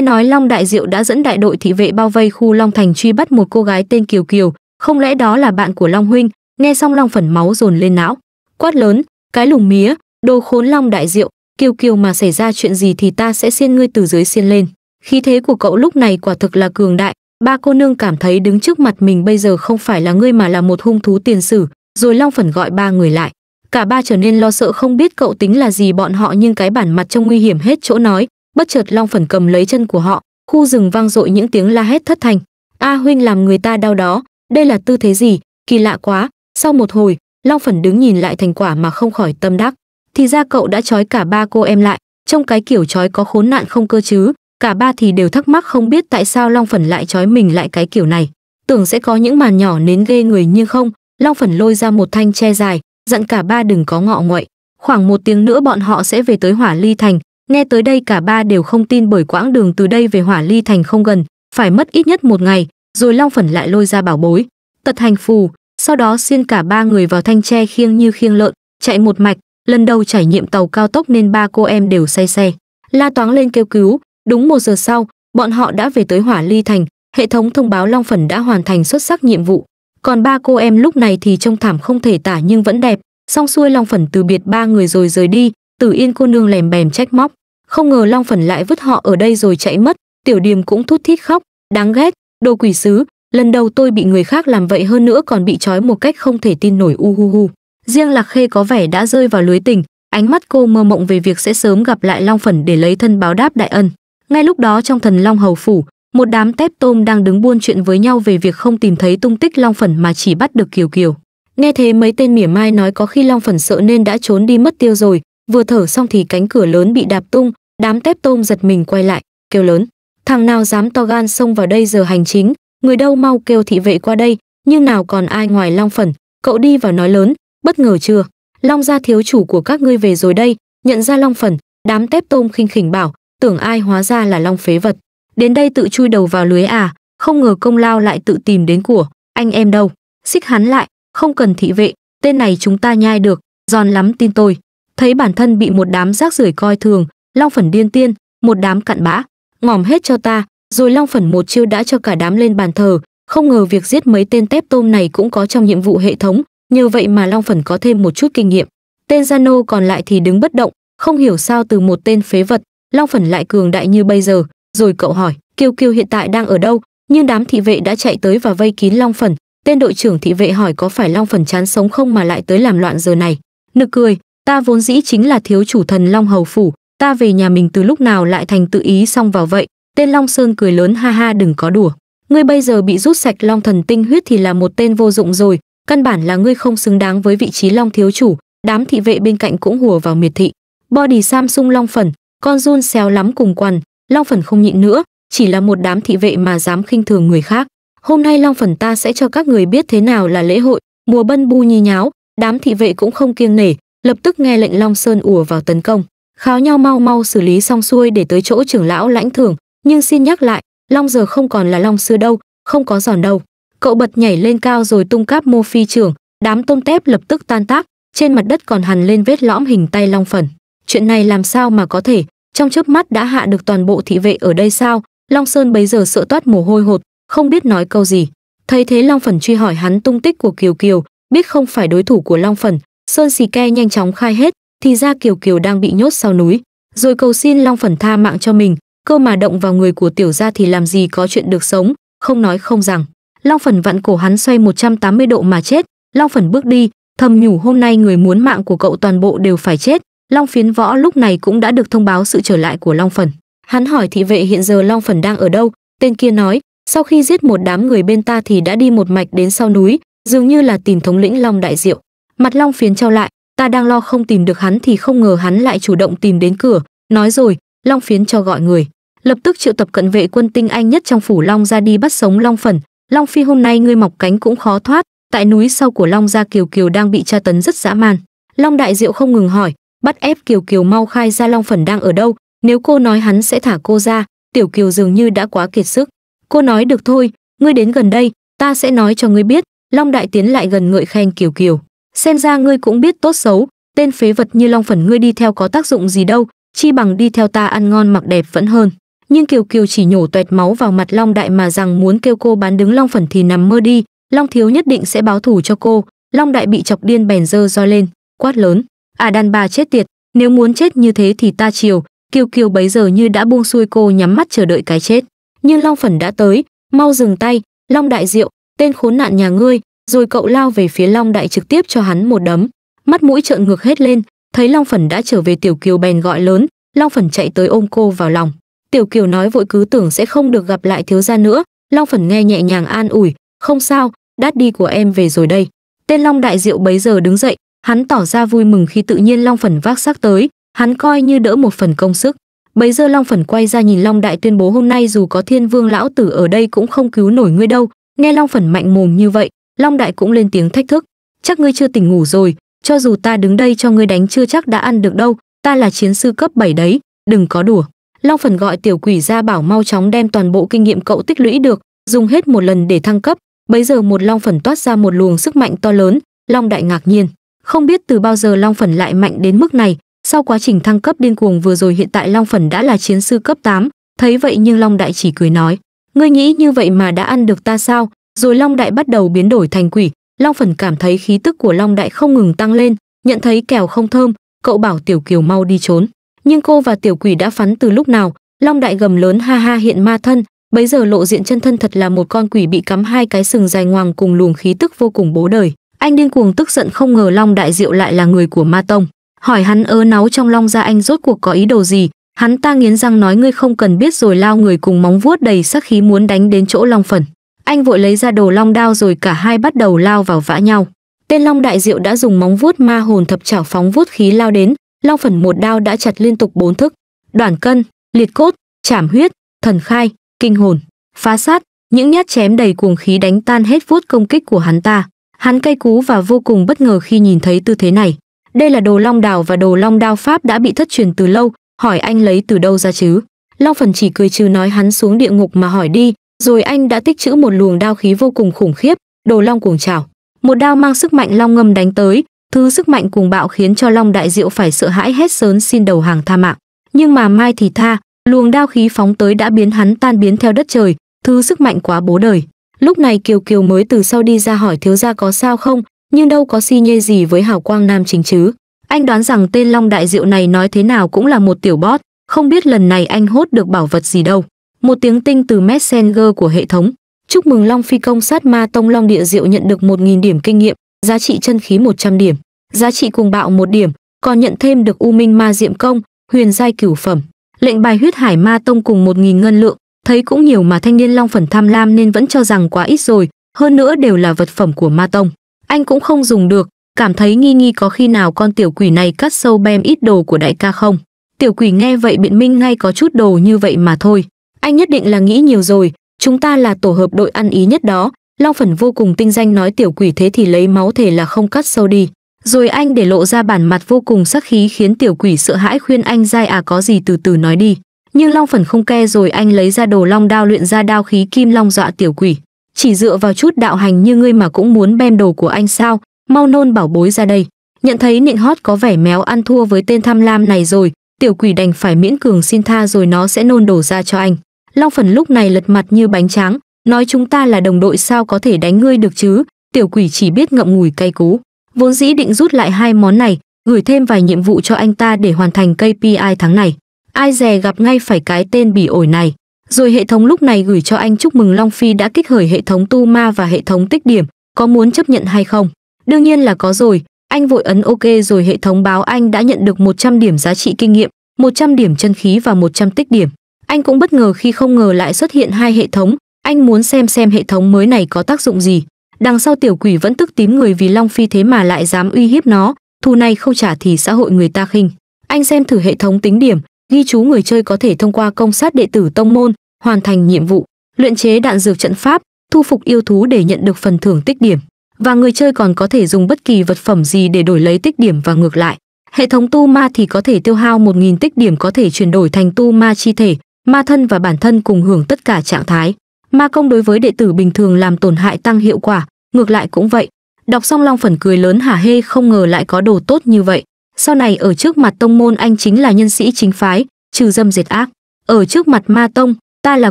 nói Long Đại Diệu đã dẫn đại đội thị vệ bao vây khu Long Thành truy bắt một cô gái tên Kiều Kiều, không lẽ đó là bạn của Long huynh? Nghe xong Long Phần máu dồn lên não, quát lớn, cái lùng mía, đồ khốn Long Đại Diệu, kiều kiều mà xảy ra chuyện gì thì ta sẽ xiên ngươi từ dưới xiên lên. Khí thế của cậu lúc này quả thực là cường đại, ba cô nương cảm thấy đứng trước mặt mình bây giờ không phải là ngươi mà là một hung thú tiền sử, rồi Long Phần gọi ba người lại. Cả ba trở nên lo sợ không biết cậu tính là gì bọn họ nhưng cái bản mặt trông nguy hiểm hết chỗ nói, bất chợt Long Phần cầm lấy chân của họ, khu rừng vang dội những tiếng la hét thất thành. A huynh làm người ta đau đó, đây là tư thế gì, kỳ lạ quá. Sau một hồi, Long Phần đứng nhìn lại thành quả mà không khỏi tâm đắc thì ra cậu đã trói cả ba cô em lại trong cái kiểu trói có khốn nạn không cơ chứ cả ba thì đều thắc mắc không biết tại sao long phần lại trói mình lại cái kiểu này tưởng sẽ có những màn nhỏ nến ghê người nhưng không long phần lôi ra một thanh tre dài dặn cả ba đừng có ngọ nguậy khoảng một tiếng nữa bọn họ sẽ về tới hỏa ly thành nghe tới đây cả ba đều không tin bởi quãng đường từ đây về hỏa ly thành không gần phải mất ít nhất một ngày rồi long phần lại lôi ra bảo bối tật hành phù sau đó xiên cả ba người vào thanh tre khiêng như khiêng lợn chạy một mạch lần đầu trải nghiệm tàu cao tốc nên ba cô em đều say xe. La toáng lên kêu cứu, đúng một giờ sau, bọn họ đã về tới Hỏa Ly Thành, hệ thống thông báo Long Phần đã hoàn thành xuất sắc nhiệm vụ. Còn ba cô em lúc này thì trông thảm không thể tả nhưng vẫn đẹp, xong xuôi Long Phần từ biệt ba người rồi rời đi, Tử Yên cô nương lèm bèm trách móc. Không ngờ Long Phần lại vứt họ ở đây rồi chạy mất, Tiểu Điềm cũng thút thít khóc, đáng ghét, đồ quỷ sứ, lần đầu tôi bị người khác làm vậy hơn nữa còn bị trói một cách không thể tin nổi u hu hu riêng lạc khê có vẻ đã rơi vào lưới tình ánh mắt cô mơ mộng về việc sẽ sớm gặp lại long phần để lấy thân báo đáp đại ân ngay lúc đó trong thần long hầu phủ một đám tép tôm đang đứng buôn chuyện với nhau về việc không tìm thấy tung tích long phần mà chỉ bắt được kiều kiều nghe thế mấy tên mỉa mai nói có khi long phần sợ nên đã trốn đi mất tiêu rồi vừa thở xong thì cánh cửa lớn bị đạp tung đám tép tôm giật mình quay lại kêu lớn thằng nào dám to gan xông vào đây giờ hành chính người đâu mau kêu thị vệ qua đây nhưng nào còn ai ngoài long phần cậu đi vào nói lớn bất ngờ chưa long gia thiếu chủ của các ngươi về rồi đây nhận ra long phần đám tép tôm khinh khỉnh bảo tưởng ai hóa ra là long phế vật đến đây tự chui đầu vào lưới à không ngờ công lao lại tự tìm đến của anh em đâu xích hắn lại không cần thị vệ tên này chúng ta nhai được giòn lắm tin tôi thấy bản thân bị một đám rác rưởi coi thường long phần điên tiên một đám cặn bã ngòm hết cho ta rồi long phần một chiêu đã cho cả đám lên bàn thờ không ngờ việc giết mấy tên tép tôm này cũng có trong nhiệm vụ hệ thống như vậy mà Long Phần có thêm một chút kinh nghiệm. Tên Zano còn lại thì đứng bất động, không hiểu sao từ một tên phế vật, Long Phần lại cường đại như bây giờ. Rồi cậu hỏi, Kiêu Kiêu hiện tại đang ở đâu? Nhưng đám thị vệ đã chạy tới và vây kín Long Phần. Tên đội trưởng thị vệ hỏi có phải Long Phần chán sống không mà lại tới làm loạn giờ này. Nực cười, ta vốn dĩ chính là thiếu chủ thần Long Hầu Phủ, ta về nhà mình từ lúc nào lại thành tự ý xong vào vậy. Tên Long Sơn cười lớn ha ha đừng có đùa. Ngươi bây giờ bị rút sạch Long Thần tinh huyết thì là một tên vô dụng rồi, căn bản là ngươi không xứng đáng với vị trí long thiếu chủ đám thị vệ bên cạnh cũng hùa vào miệt thị body samsung long phần con run xéo lắm cùng quằn long phần không nhịn nữa chỉ là một đám thị vệ mà dám khinh thường người khác hôm nay long phần ta sẽ cho các người biết thế nào là lễ hội mùa bân bu nhi nháo đám thị vệ cũng không kiêng nể lập tức nghe lệnh long sơn ùa vào tấn công kháo nhau mau mau xử lý xong xuôi để tới chỗ trưởng lão lãnh thưởng nhưng xin nhắc lại long giờ không còn là long xưa đâu không có giòn đâu Cậu bật nhảy lên cao rồi tung cáp mô phi trường, đám tôm tép lập tức tan tác, trên mặt đất còn hằn lên vết lõm hình tay long phần. Chuyện này làm sao mà có thể, trong chớp mắt đã hạ được toàn bộ thị vệ ở đây sao? Long Sơn bấy giờ sợ toát mồ hôi hột, không biết nói câu gì. Thấy thế Long Phần truy hỏi hắn tung tích của Kiều Kiều, biết không phải đối thủ của Long Phần, Sơn Xì Ke nhanh chóng khai hết, thì ra Kiều Kiều đang bị nhốt sau núi, rồi cầu xin Long Phần tha mạng cho mình, cơ mà động vào người của tiểu gia thì làm gì có chuyện được sống, không nói không rằng long phần vặn cổ hắn xoay 180 độ mà chết long phần bước đi thầm nhủ hôm nay người muốn mạng của cậu toàn bộ đều phải chết long phiến võ lúc này cũng đã được thông báo sự trở lại của long phần hắn hỏi thị vệ hiện giờ long phần đang ở đâu tên kia nói sau khi giết một đám người bên ta thì đã đi một mạch đến sau núi dường như là tìm thống lĩnh long đại diệu mặt long phiến trao lại ta đang lo không tìm được hắn thì không ngờ hắn lại chủ động tìm đến cửa nói rồi long phiến cho gọi người lập tức triệu tập cận vệ quân tinh anh nhất trong phủ long ra đi bắt sống long phần Long Phi hôm nay ngươi mọc cánh cũng khó thoát, tại núi sau của Long gia Kiều Kiều đang bị tra tấn rất dã man. Long Đại Diệu không ngừng hỏi, bắt ép Kiều Kiều mau khai ra Long Phần đang ở đâu, nếu cô nói hắn sẽ thả cô ra, Tiểu Kiều dường như đã quá kiệt sức. Cô nói được thôi, ngươi đến gần đây, ta sẽ nói cho ngươi biết. Long Đại tiến lại gần ngợi khen Kiều Kiều. Xem ra ngươi cũng biết tốt xấu, tên phế vật như Long Phần ngươi đi theo có tác dụng gì đâu, chi bằng đi theo ta ăn ngon mặc đẹp vẫn hơn nhưng kiều kiều chỉ nhổ toẹt máu vào mặt long đại mà rằng muốn kêu cô bán đứng long phần thì nằm mơ đi long thiếu nhất định sẽ báo thù cho cô long đại bị chọc điên bèn dơ roi lên quát lớn à đàn bà chết tiệt nếu muốn chết như thế thì ta chiều kiều kiều bấy giờ như đã buông xuôi cô nhắm mắt chờ đợi cái chết nhưng long phần đã tới mau dừng tay long đại diệu tên khốn nạn nhà ngươi rồi cậu lao về phía long đại trực tiếp cho hắn một đấm mắt mũi trợn ngược hết lên thấy long phần đã trở về tiểu kiều bèn gọi lớn long phần chạy tới ôm cô vào lòng Tiểu Kiều nói vội cứ tưởng sẽ không được gặp lại thiếu gia nữa, Long Phần nghe nhẹ nhàng an ủi, "Không sao, đát đi của em về rồi đây." Tên Long Đại Diệu bấy giờ đứng dậy, hắn tỏ ra vui mừng khi tự nhiên Long Phần vác xác tới, hắn coi như đỡ một phần công sức. Bấy giờ Long Phần quay ra nhìn Long Đại tuyên bố hôm nay dù có Thiên Vương lão tử ở đây cũng không cứu nổi ngươi đâu. Nghe Long Phần mạnh mồm như vậy, Long Đại cũng lên tiếng thách thức, "Chắc ngươi chưa tỉnh ngủ rồi, cho dù ta đứng đây cho ngươi đánh chưa chắc đã ăn được đâu, ta là chiến sư cấp 7 đấy, đừng có đùa." Long Phần gọi tiểu quỷ ra bảo mau chóng đem toàn bộ kinh nghiệm cậu tích lũy được, dùng hết một lần để thăng cấp. Bấy giờ một Long Phần toát ra một luồng sức mạnh to lớn, Long Đại ngạc nhiên. Không biết từ bao giờ Long Phần lại mạnh đến mức này, sau quá trình thăng cấp điên cuồng vừa rồi hiện tại Long Phần đã là chiến sư cấp 8, thấy vậy nhưng Long Đại chỉ cười nói. Ngươi nghĩ như vậy mà đã ăn được ta sao? Rồi Long Đại bắt đầu biến đổi thành quỷ, Long Phần cảm thấy khí tức của Long Đại không ngừng tăng lên, nhận thấy kèo không thơm, cậu bảo Tiểu Kiều mau đi trốn nhưng cô và tiểu quỷ đã phắn từ lúc nào long đại gầm lớn ha ha hiện ma thân bấy giờ lộ diện chân thân thật là một con quỷ bị cắm hai cái sừng dài ngoằng cùng luồng khí tức vô cùng bố đời anh điên cuồng tức giận không ngờ long đại diệu lại là người của ma tông hỏi hắn ớ náu trong long ra anh rốt cuộc có ý đồ gì hắn ta nghiến răng nói ngươi không cần biết rồi lao người cùng móng vuốt đầy sắc khí muốn đánh đến chỗ long phần anh vội lấy ra đồ long đao rồi cả hai bắt đầu lao vào vã nhau tên long đại diệu đã dùng móng vuốt ma hồn thập chảo phóng vuốt khí lao đến Long phần một đao đã chặt liên tục bốn thức, đoàn cân, liệt cốt, chảm huyết, thần khai, kinh hồn, phá sát, những nhát chém đầy cuồng khí đánh tan hết vuốt công kích của hắn ta. Hắn cay cú và vô cùng bất ngờ khi nhìn thấy tư thế này. Đây là đồ long đào và đồ long đao pháp đã bị thất truyền từ lâu, hỏi anh lấy từ đâu ra chứ? Long phần chỉ cười trừ nói hắn xuống địa ngục mà hỏi đi, rồi anh đã tích trữ một luồng đao khí vô cùng khủng khiếp, đồ long cuồng chảo, Một đao mang sức mạnh long ngâm đánh tới, Thứ sức mạnh cùng bạo khiến cho Long Đại Diệu phải sợ hãi hết sớn xin đầu hàng tha mạng. Nhưng mà Mai thì tha, luồng đao khí phóng tới đã biến hắn tan biến theo đất trời, thứ sức mạnh quá bố đời. Lúc này Kiều Kiều mới từ sau đi ra hỏi thiếu gia có sao không, nhưng đâu có si nhê gì với hào quang nam chính chứ. Anh đoán rằng tên Long Đại Diệu này nói thế nào cũng là một tiểu bót, không biết lần này anh hốt được bảo vật gì đâu. Một tiếng tinh từ Messenger của hệ thống. Chúc mừng Long Phi Công sát ma tông Long Địa Diệu nhận được một nghìn điểm kinh nghiệm, giá trị chân khí 100 điểm, giá trị cùng bạo 1 điểm, còn nhận thêm được U Minh Ma Diệm Công, huyền giai cửu phẩm. Lệnh bài huyết hải ma tông cùng 1000 ngân lượng, thấy cũng nhiều mà thanh niên Long phần tham lam nên vẫn cho rằng quá ít rồi, hơn nữa đều là vật phẩm của ma tông. Anh cũng không dùng được, cảm thấy nghi nghi có khi nào con tiểu quỷ này cắt sâu bem ít đồ của đại ca không. Tiểu quỷ nghe vậy biện minh ngay có chút đồ như vậy mà thôi. Anh nhất định là nghĩ nhiều rồi, chúng ta là tổ hợp đội ăn ý nhất đó, Long Phần vô cùng tinh danh nói tiểu quỷ thế thì lấy máu thể là không cắt sâu đi. Rồi anh để lộ ra bản mặt vô cùng sắc khí khiến tiểu quỷ sợ hãi khuyên anh dai à có gì từ từ nói đi. Nhưng Long Phần không ke rồi anh lấy ra đồ long đao luyện ra đao khí kim long dọa tiểu quỷ. Chỉ dựa vào chút đạo hành như ngươi mà cũng muốn bem đồ của anh sao, mau nôn bảo bối ra đây. Nhận thấy nịnh hót có vẻ méo ăn thua với tên tham lam này rồi, tiểu quỷ đành phải miễn cường xin tha rồi nó sẽ nôn đổ ra cho anh. Long Phần lúc này lật mặt như bánh tráng, nói chúng ta là đồng đội sao có thể đánh ngươi được chứ, tiểu quỷ chỉ biết ngậm ngùi cay cú. Vốn dĩ định rút lại hai món này, gửi thêm vài nhiệm vụ cho anh ta để hoàn thành KPI tháng này. Ai dè gặp ngay phải cái tên bỉ ổi này. Rồi hệ thống lúc này gửi cho anh chúc mừng Long Phi đã kích khởi hệ thống tu ma và hệ thống tích điểm, có muốn chấp nhận hay không? Đương nhiên là có rồi, anh vội ấn OK rồi hệ thống báo anh đã nhận được 100 điểm giá trị kinh nghiệm, 100 điểm chân khí và 100 tích điểm. Anh cũng bất ngờ khi không ngờ lại xuất hiện hai hệ thống, anh muốn xem xem hệ thống mới này có tác dụng gì đằng sau tiểu quỷ vẫn tức tím người vì long phi thế mà lại dám uy hiếp nó thù này không trả thì xã hội người ta khinh anh xem thử hệ thống tính điểm ghi chú người chơi có thể thông qua công sát đệ tử tông môn hoàn thành nhiệm vụ luyện chế đạn dược trận pháp thu phục yêu thú để nhận được phần thưởng tích điểm và người chơi còn có thể dùng bất kỳ vật phẩm gì để đổi lấy tích điểm và ngược lại hệ thống tu ma thì có thể tiêu hao 1.000 tích điểm có thể chuyển đổi thành tu ma chi thể ma thân và bản thân cùng hưởng tất cả trạng thái ma công đối với đệ tử bình thường làm tổn hại tăng hiệu quả ngược lại cũng vậy đọc xong long phần cười lớn hả hê không ngờ lại có đồ tốt như vậy sau này ở trước mặt tông môn anh chính là nhân sĩ chính phái trừ dâm diệt ác ở trước mặt ma tông ta là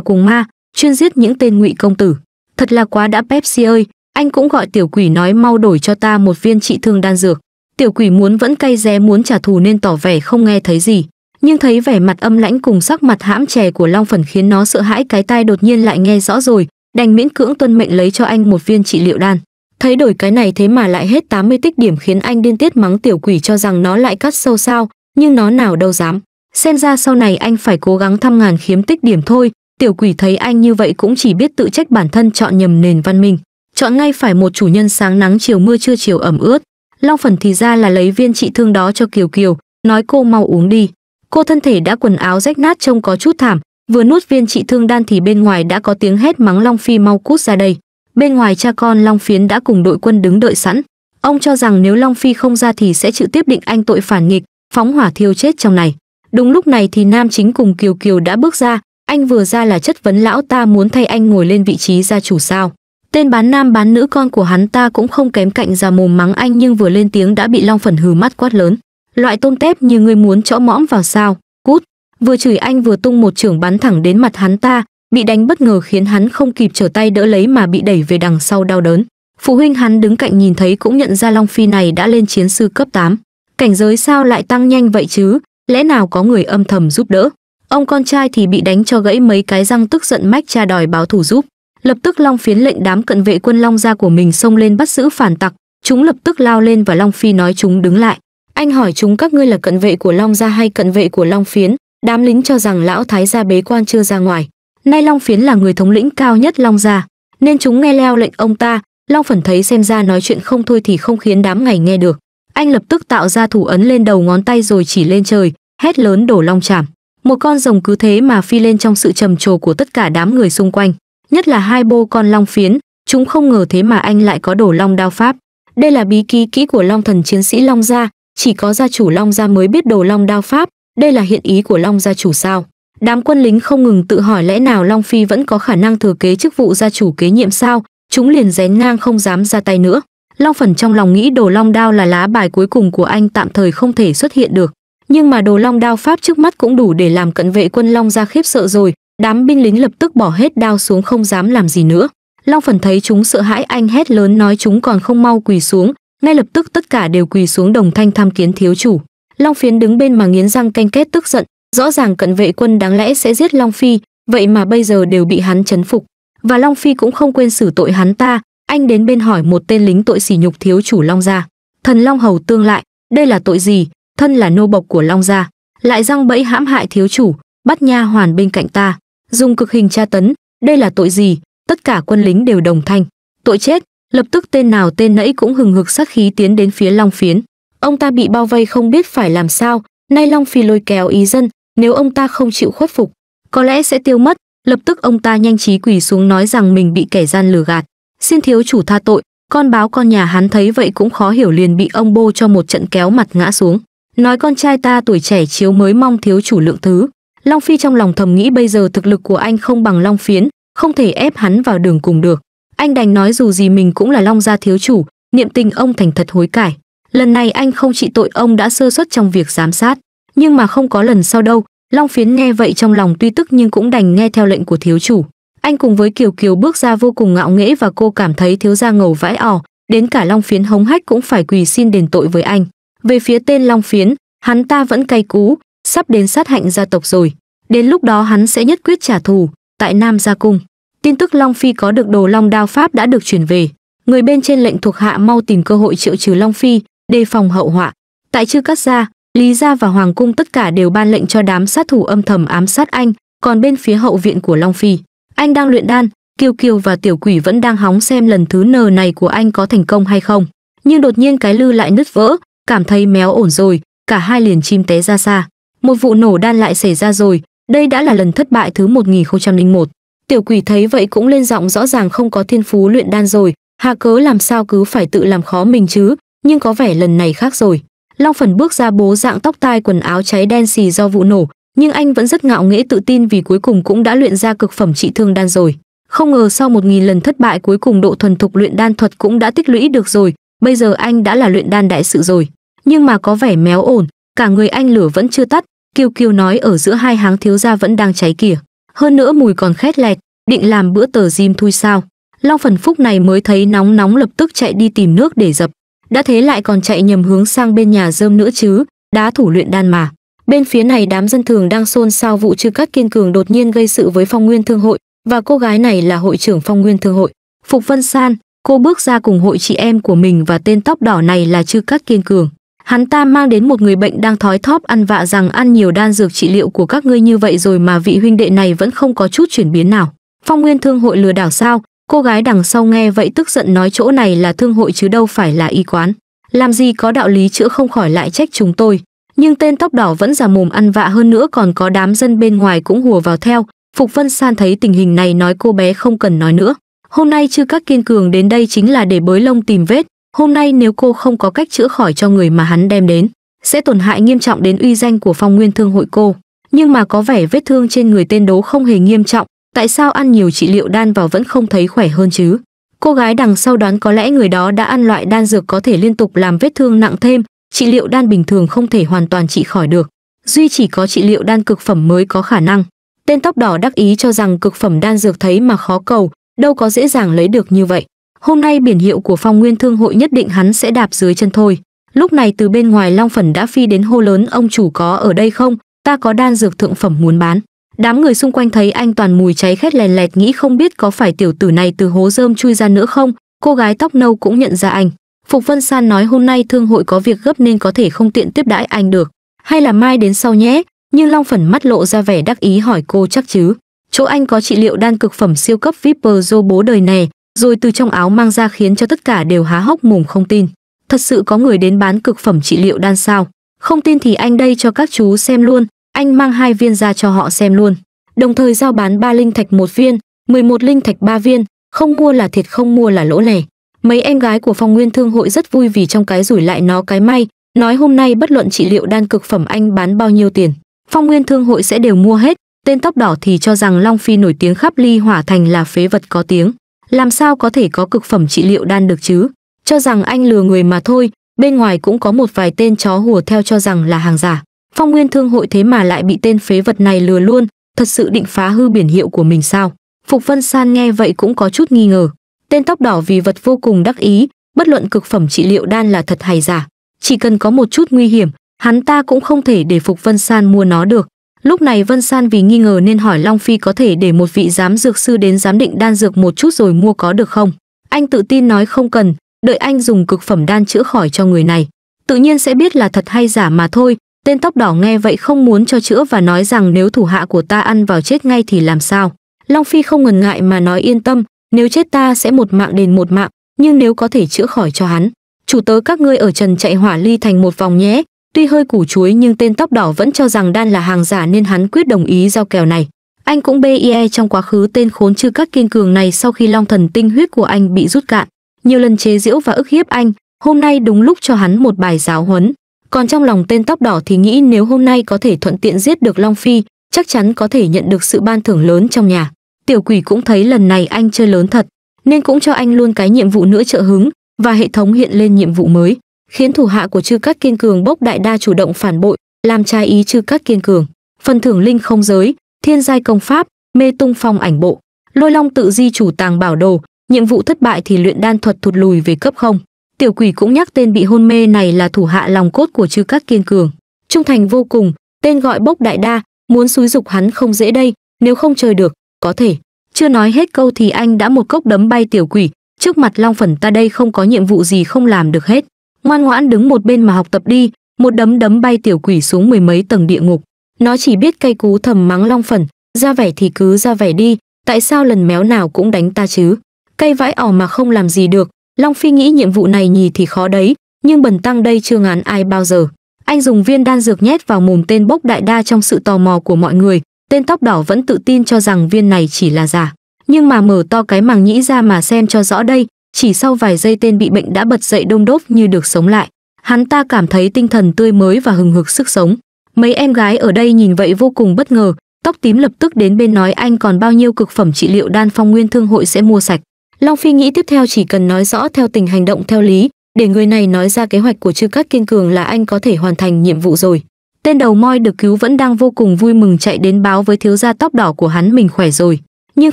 cùng ma chuyên giết những tên ngụy công tử thật là quá đã pepsi ơi anh cũng gọi tiểu quỷ nói mau đổi cho ta một viên trị thương đan dược tiểu quỷ muốn vẫn cay ré muốn trả thù nên tỏ vẻ không nghe thấy gì nhưng thấy vẻ mặt âm lãnh cùng sắc mặt hãm chè của long phần khiến nó sợ hãi cái tai đột nhiên lại nghe rõ rồi đành miễn cưỡng tuân mệnh lấy cho anh một viên trị liệu đan thấy đổi cái này thế mà lại hết 80 tích điểm khiến anh điên tiết mắng tiểu quỷ cho rằng nó lại cắt sâu sao nhưng nó nào đâu dám xem ra sau này anh phải cố gắng thăm ngàn khiếm tích điểm thôi tiểu quỷ thấy anh như vậy cũng chỉ biết tự trách bản thân chọn nhầm nền văn minh chọn ngay phải một chủ nhân sáng nắng chiều mưa trưa chiều ẩm ướt long phần thì ra là lấy viên trị thương đó cho kiều kiều nói cô mau uống đi cô thân thể đã quần áo rách nát trông có chút thảm vừa nuốt viên trị thương đan thì bên ngoài đã có tiếng hét mắng long phi mau cút ra đây bên ngoài cha con long phiến đã cùng đội quân đứng đợi sẵn ông cho rằng nếu long phi không ra thì sẽ chịu tiếp định anh tội phản nghịch phóng hỏa thiêu chết trong này đúng lúc này thì nam chính cùng kiều kiều đã bước ra anh vừa ra là chất vấn lão ta muốn thay anh ngồi lên vị trí gia chủ sao tên bán nam bán nữ con của hắn ta cũng không kém cạnh già mồm mắng anh nhưng vừa lên tiếng đã bị long phần hừ mắt quát lớn loại tôm tép như ngươi muốn chõ mõm vào sao cút vừa chửi anh vừa tung một trưởng bắn thẳng đến mặt hắn ta bị đánh bất ngờ khiến hắn không kịp trở tay đỡ lấy mà bị đẩy về đằng sau đau đớn phụ huynh hắn đứng cạnh nhìn thấy cũng nhận ra long phi này đã lên chiến sư cấp 8. cảnh giới sao lại tăng nhanh vậy chứ lẽ nào có người âm thầm giúp đỡ ông con trai thì bị đánh cho gãy mấy cái răng tức giận mách cha đòi báo thù giúp lập tức long phiến lệnh đám cận vệ quân long gia của mình xông lên bắt giữ phản tặc chúng lập tức lao lên và long phi nói chúng đứng lại anh hỏi chúng các ngươi là cận vệ của Long gia hay cận vệ của Long phiến, đám lính cho rằng lão thái gia bế quan chưa ra ngoài. Nay Long phiến là người thống lĩnh cao nhất Long gia, nên chúng nghe leo lệnh ông ta, Long Phần thấy xem ra nói chuyện không thôi thì không khiến đám ngày nghe được. Anh lập tức tạo ra thủ ấn lên đầu ngón tay rồi chỉ lên trời, hét lớn đổ long chảm. Một con rồng cứ thế mà phi lên trong sự trầm trồ của tất cả đám người xung quanh, nhất là hai bô con long phiến, chúng không ngờ thế mà anh lại có đổ long đao pháp. Đây là bí ký kỹ của Long Thần chiến sĩ Long gia, chỉ có gia chủ Long gia mới biết đồ Long đao pháp, đây là hiện ý của Long gia chủ sao? Đám quân lính không ngừng tự hỏi lẽ nào Long Phi vẫn có khả năng thừa kế chức vụ gia chủ kế nhiệm sao, chúng liền rén ngang không dám ra tay nữa. Long Phần trong lòng nghĩ đồ Long đao là lá bài cuối cùng của anh tạm thời không thể xuất hiện được, nhưng mà đồ Long đao pháp trước mắt cũng đủ để làm cận vệ quân Long gia khiếp sợ rồi, đám binh lính lập tức bỏ hết đao xuống không dám làm gì nữa. Long Phần thấy chúng sợ hãi anh hét lớn nói chúng còn không mau quỳ xuống, ngay lập tức tất cả đều quỳ xuống đồng thanh tham kiến thiếu chủ long phiến đứng bên mà nghiến răng canh kết tức giận rõ ràng cận vệ quân đáng lẽ sẽ giết long phi vậy mà bây giờ đều bị hắn chấn phục và long phi cũng không quên xử tội hắn ta anh đến bên hỏi một tên lính tội sỉ nhục thiếu chủ long gia thần long hầu tương lại đây là tội gì thân là nô bộc của long gia lại răng bẫy hãm hại thiếu chủ bắt nha hoàn bên cạnh ta dùng cực hình tra tấn đây là tội gì tất cả quân lính đều đồng thanh tội chết lập tức tên nào tên nãy cũng hừng hực sát khí tiến đến phía long phiến ông ta bị bao vây không biết phải làm sao nay long phi lôi kéo ý dân nếu ông ta không chịu khuất phục có lẽ sẽ tiêu mất lập tức ông ta nhanh trí quỳ xuống nói rằng mình bị kẻ gian lừa gạt xin thiếu chủ tha tội con báo con nhà hắn thấy vậy cũng khó hiểu liền bị ông bô cho một trận kéo mặt ngã xuống nói con trai ta tuổi trẻ chiếu mới mong thiếu chủ lượng thứ long phi trong lòng thầm nghĩ bây giờ thực lực của anh không bằng long phiến không thể ép hắn vào đường cùng được anh đành nói dù gì mình cũng là long gia thiếu chủ niệm tình ông thành thật hối cải lần này anh không trị tội ông đã sơ suất trong việc giám sát nhưng mà không có lần sau đâu long phiến nghe vậy trong lòng tuy tức nhưng cũng đành nghe theo lệnh của thiếu chủ anh cùng với kiều kiều bước ra vô cùng ngạo nghễ và cô cảm thấy thiếu gia ngầu vãi ò đến cả long phiến hống hách cũng phải quỳ xin đền tội với anh về phía tên long phiến hắn ta vẫn cay cú sắp đến sát hạnh gia tộc rồi đến lúc đó hắn sẽ nhất quyết trả thù tại nam gia cung tin tức Long Phi có được đồ Long Đao Pháp đã được chuyển về. Người bên trên lệnh thuộc hạ mau tìm cơ hội triệu trừ Long Phi, đề phòng hậu họa. Tại Chư Cát Gia, Lý Gia và Hoàng Cung tất cả đều ban lệnh cho đám sát thủ âm thầm ám sát anh, còn bên phía hậu viện của Long Phi. Anh đang luyện đan, Kiều Kiều và Tiểu Quỷ vẫn đang hóng xem lần thứ nờ này của anh có thành công hay không. Nhưng đột nhiên cái lư lại nứt vỡ, cảm thấy méo ổn rồi, cả hai liền chim té ra xa. Một vụ nổ đan lại xảy ra rồi, đây đã là lần thất bại thứ 1001. Tiểu quỷ thấy vậy cũng lên giọng rõ ràng không có thiên phú luyện đan rồi, hà cớ làm sao cứ phải tự làm khó mình chứ, nhưng có vẻ lần này khác rồi. Long phần bước ra bố dạng tóc tai quần áo cháy đen xì do vụ nổ, nhưng anh vẫn rất ngạo nghễ tự tin vì cuối cùng cũng đã luyện ra cực phẩm trị thương đan rồi. Không ngờ sau một nghìn lần thất bại cuối cùng độ thuần thục luyện đan thuật cũng đã tích lũy được rồi, bây giờ anh đã là luyện đan đại sự rồi. Nhưng mà có vẻ méo ổn, cả người anh lửa vẫn chưa tắt, Kiều Kiều nói ở giữa hai háng thiếu gia vẫn đang cháy kìa hơn nữa mùi còn khét lẹt, định làm bữa tờ diêm thui sao. Long phần phúc này mới thấy nóng nóng lập tức chạy đi tìm nước để dập. Đã thế lại còn chạy nhầm hướng sang bên nhà dơm nữa chứ, đá thủ luyện đan mà. Bên phía này đám dân thường đang xôn xao vụ chư các kiên cường đột nhiên gây sự với phong nguyên thương hội, và cô gái này là hội trưởng phong nguyên thương hội. Phục Vân San, cô bước ra cùng hội chị em của mình và tên tóc đỏ này là chư Các Kiên Cường. Hắn ta mang đến một người bệnh đang thói thóp ăn vạ rằng ăn nhiều đan dược trị liệu của các ngươi như vậy rồi mà vị huynh đệ này vẫn không có chút chuyển biến nào. Phong Nguyên thương hội lừa đảo sao? Cô gái đằng sau nghe vậy tức giận nói chỗ này là thương hội chứ đâu phải là y quán. Làm gì có đạo lý chữa không khỏi lại trách chúng tôi. Nhưng tên tóc đỏ vẫn giả mồm ăn vạ hơn nữa còn có đám dân bên ngoài cũng hùa vào theo. Phục Vân San thấy tình hình này nói cô bé không cần nói nữa. Hôm nay chư các kiên cường đến đây chính là để bới lông tìm vết, Hôm nay nếu cô không có cách chữa khỏi cho người mà hắn đem đến, sẽ tổn hại nghiêm trọng đến uy danh của phong nguyên thương hội cô. Nhưng mà có vẻ vết thương trên người tên đố không hề nghiêm trọng, tại sao ăn nhiều trị liệu đan vào vẫn không thấy khỏe hơn chứ? Cô gái đằng sau đoán có lẽ người đó đã ăn loại đan dược có thể liên tục làm vết thương nặng thêm, trị liệu đan bình thường không thể hoàn toàn trị khỏi được. Duy chỉ có trị liệu đan cực phẩm mới có khả năng. Tên tóc đỏ đắc ý cho rằng cực phẩm đan dược thấy mà khó cầu, đâu có dễ dàng lấy được như vậy hôm nay biển hiệu của Phong nguyên thương hội nhất định hắn sẽ đạp dưới chân thôi lúc này từ bên ngoài long phần đã phi đến hô lớn ông chủ có ở đây không ta có đan dược thượng phẩm muốn bán đám người xung quanh thấy anh toàn mùi cháy khét lèn lẹt nghĩ không biết có phải tiểu tử này từ hố rơm chui ra nữa không cô gái tóc nâu cũng nhận ra anh phục vân san nói hôm nay thương hội có việc gấp nên có thể không tiện tiếp đãi anh được hay là mai đến sau nhé nhưng long phần mắt lộ ra vẻ đắc ý hỏi cô chắc chứ chỗ anh có trị liệu đan cực phẩm siêu cấp viper dô bố đời này rồi từ trong áo mang ra khiến cho tất cả đều há hốc mồm không tin. Thật sự có người đến bán cực phẩm trị liệu đan sao? Không tin thì anh đây cho các chú xem luôn, anh mang hai viên ra cho họ xem luôn. Đồng thời giao bán ba linh thạch một viên, 11 linh thạch ba viên, không mua là thiệt không mua là lỗ lẻ. Mấy em gái của phòng nguyên thương hội rất vui vì trong cái rủi lại nó cái may, nói hôm nay bất luận trị liệu đan cực phẩm anh bán bao nhiêu tiền, phong nguyên thương hội sẽ đều mua hết, tên tóc đỏ thì cho rằng Long Phi nổi tiếng khắp ly hỏa thành là phế vật có tiếng làm sao có thể có cực phẩm trị liệu đan được chứ? Cho rằng anh lừa người mà thôi, bên ngoài cũng có một vài tên chó hùa theo cho rằng là hàng giả. Phong Nguyên Thương hội thế mà lại bị tên phế vật này lừa luôn, thật sự định phá hư biển hiệu của mình sao? Phục Vân San nghe vậy cũng có chút nghi ngờ. Tên tóc đỏ vì vật vô cùng đắc ý, bất luận cực phẩm trị liệu đan là thật hay giả, chỉ cần có một chút nguy hiểm, hắn ta cũng không thể để Phục Vân San mua nó được. Lúc này Vân San vì nghi ngờ nên hỏi Long Phi có thể để một vị giám dược sư đến giám định đan dược một chút rồi mua có được không? Anh tự tin nói không cần, đợi anh dùng cực phẩm đan chữa khỏi cho người này. Tự nhiên sẽ biết là thật hay giả mà thôi, tên tóc đỏ nghe vậy không muốn cho chữa và nói rằng nếu thủ hạ của ta ăn vào chết ngay thì làm sao. Long Phi không ngần ngại mà nói yên tâm, nếu chết ta sẽ một mạng đền một mạng, nhưng nếu có thể chữa khỏi cho hắn. Chủ tớ các ngươi ở trần chạy hỏa ly thành một vòng nhé, Tuy hơi củ chuối nhưng tên tóc đỏ vẫn cho rằng đan là hàng giả nên hắn quyết đồng ý giao kèo này. Anh cũng BIE trong quá khứ tên khốn chư các kiên cường này sau khi long thần tinh huyết của anh bị rút cạn. Nhiều lần chế giễu và ức hiếp anh, hôm nay đúng lúc cho hắn một bài giáo huấn. Còn trong lòng tên tóc đỏ thì nghĩ nếu hôm nay có thể thuận tiện giết được Long Phi, chắc chắn có thể nhận được sự ban thưởng lớn trong nhà. Tiểu quỷ cũng thấy lần này anh chơi lớn thật, nên cũng cho anh luôn cái nhiệm vụ nữa trợ hứng và hệ thống hiện lên nhiệm vụ mới khiến thủ hạ của chư các kiên cường bốc đại đa chủ động phản bội làm trái ý chư các kiên cường phần thưởng linh không giới thiên giai công pháp mê tung phong ảnh bộ lôi long tự di chủ tàng bảo đồ nhiệm vụ thất bại thì luyện đan thuật thụt lùi về cấp không tiểu quỷ cũng nhắc tên bị hôn mê này là thủ hạ lòng cốt của chư các kiên cường trung thành vô cùng tên gọi bốc đại đa muốn xúi dục hắn không dễ đây nếu không chơi được có thể chưa nói hết câu thì anh đã một cốc đấm bay tiểu quỷ trước mặt long phần ta đây không có nhiệm vụ gì không làm được hết ngoan ngoãn đứng một bên mà học tập đi một đấm đấm bay tiểu quỷ xuống mười mấy tầng địa ngục nó chỉ biết cây cú thầm mắng long phần ra vẻ thì cứ ra vẻ đi tại sao lần méo nào cũng đánh ta chứ cây vãi ỏ mà không làm gì được long phi nghĩ nhiệm vụ này nhì thì khó đấy nhưng bần tăng đây chưa ngán ai bao giờ anh dùng viên đan dược nhét vào mồm tên bốc đại đa trong sự tò mò của mọi người tên tóc đỏ vẫn tự tin cho rằng viên này chỉ là giả nhưng mà mở to cái màng nhĩ ra mà xem cho rõ đây chỉ sau vài giây tên bị bệnh đã bật dậy đông đốp như được sống lại. Hắn ta cảm thấy tinh thần tươi mới và hừng hực sức sống. Mấy em gái ở đây nhìn vậy vô cùng bất ngờ, tóc tím lập tức đến bên nói anh còn bao nhiêu cực phẩm trị liệu đan phong nguyên thương hội sẽ mua sạch. Long Phi nghĩ tiếp theo chỉ cần nói rõ theo tình hành động theo lý, để người này nói ra kế hoạch của chư cát kiên cường là anh có thể hoàn thành nhiệm vụ rồi. Tên đầu moi được cứu vẫn đang vô cùng vui mừng chạy đến báo với thiếu gia tóc đỏ của hắn mình khỏe rồi. Nhưng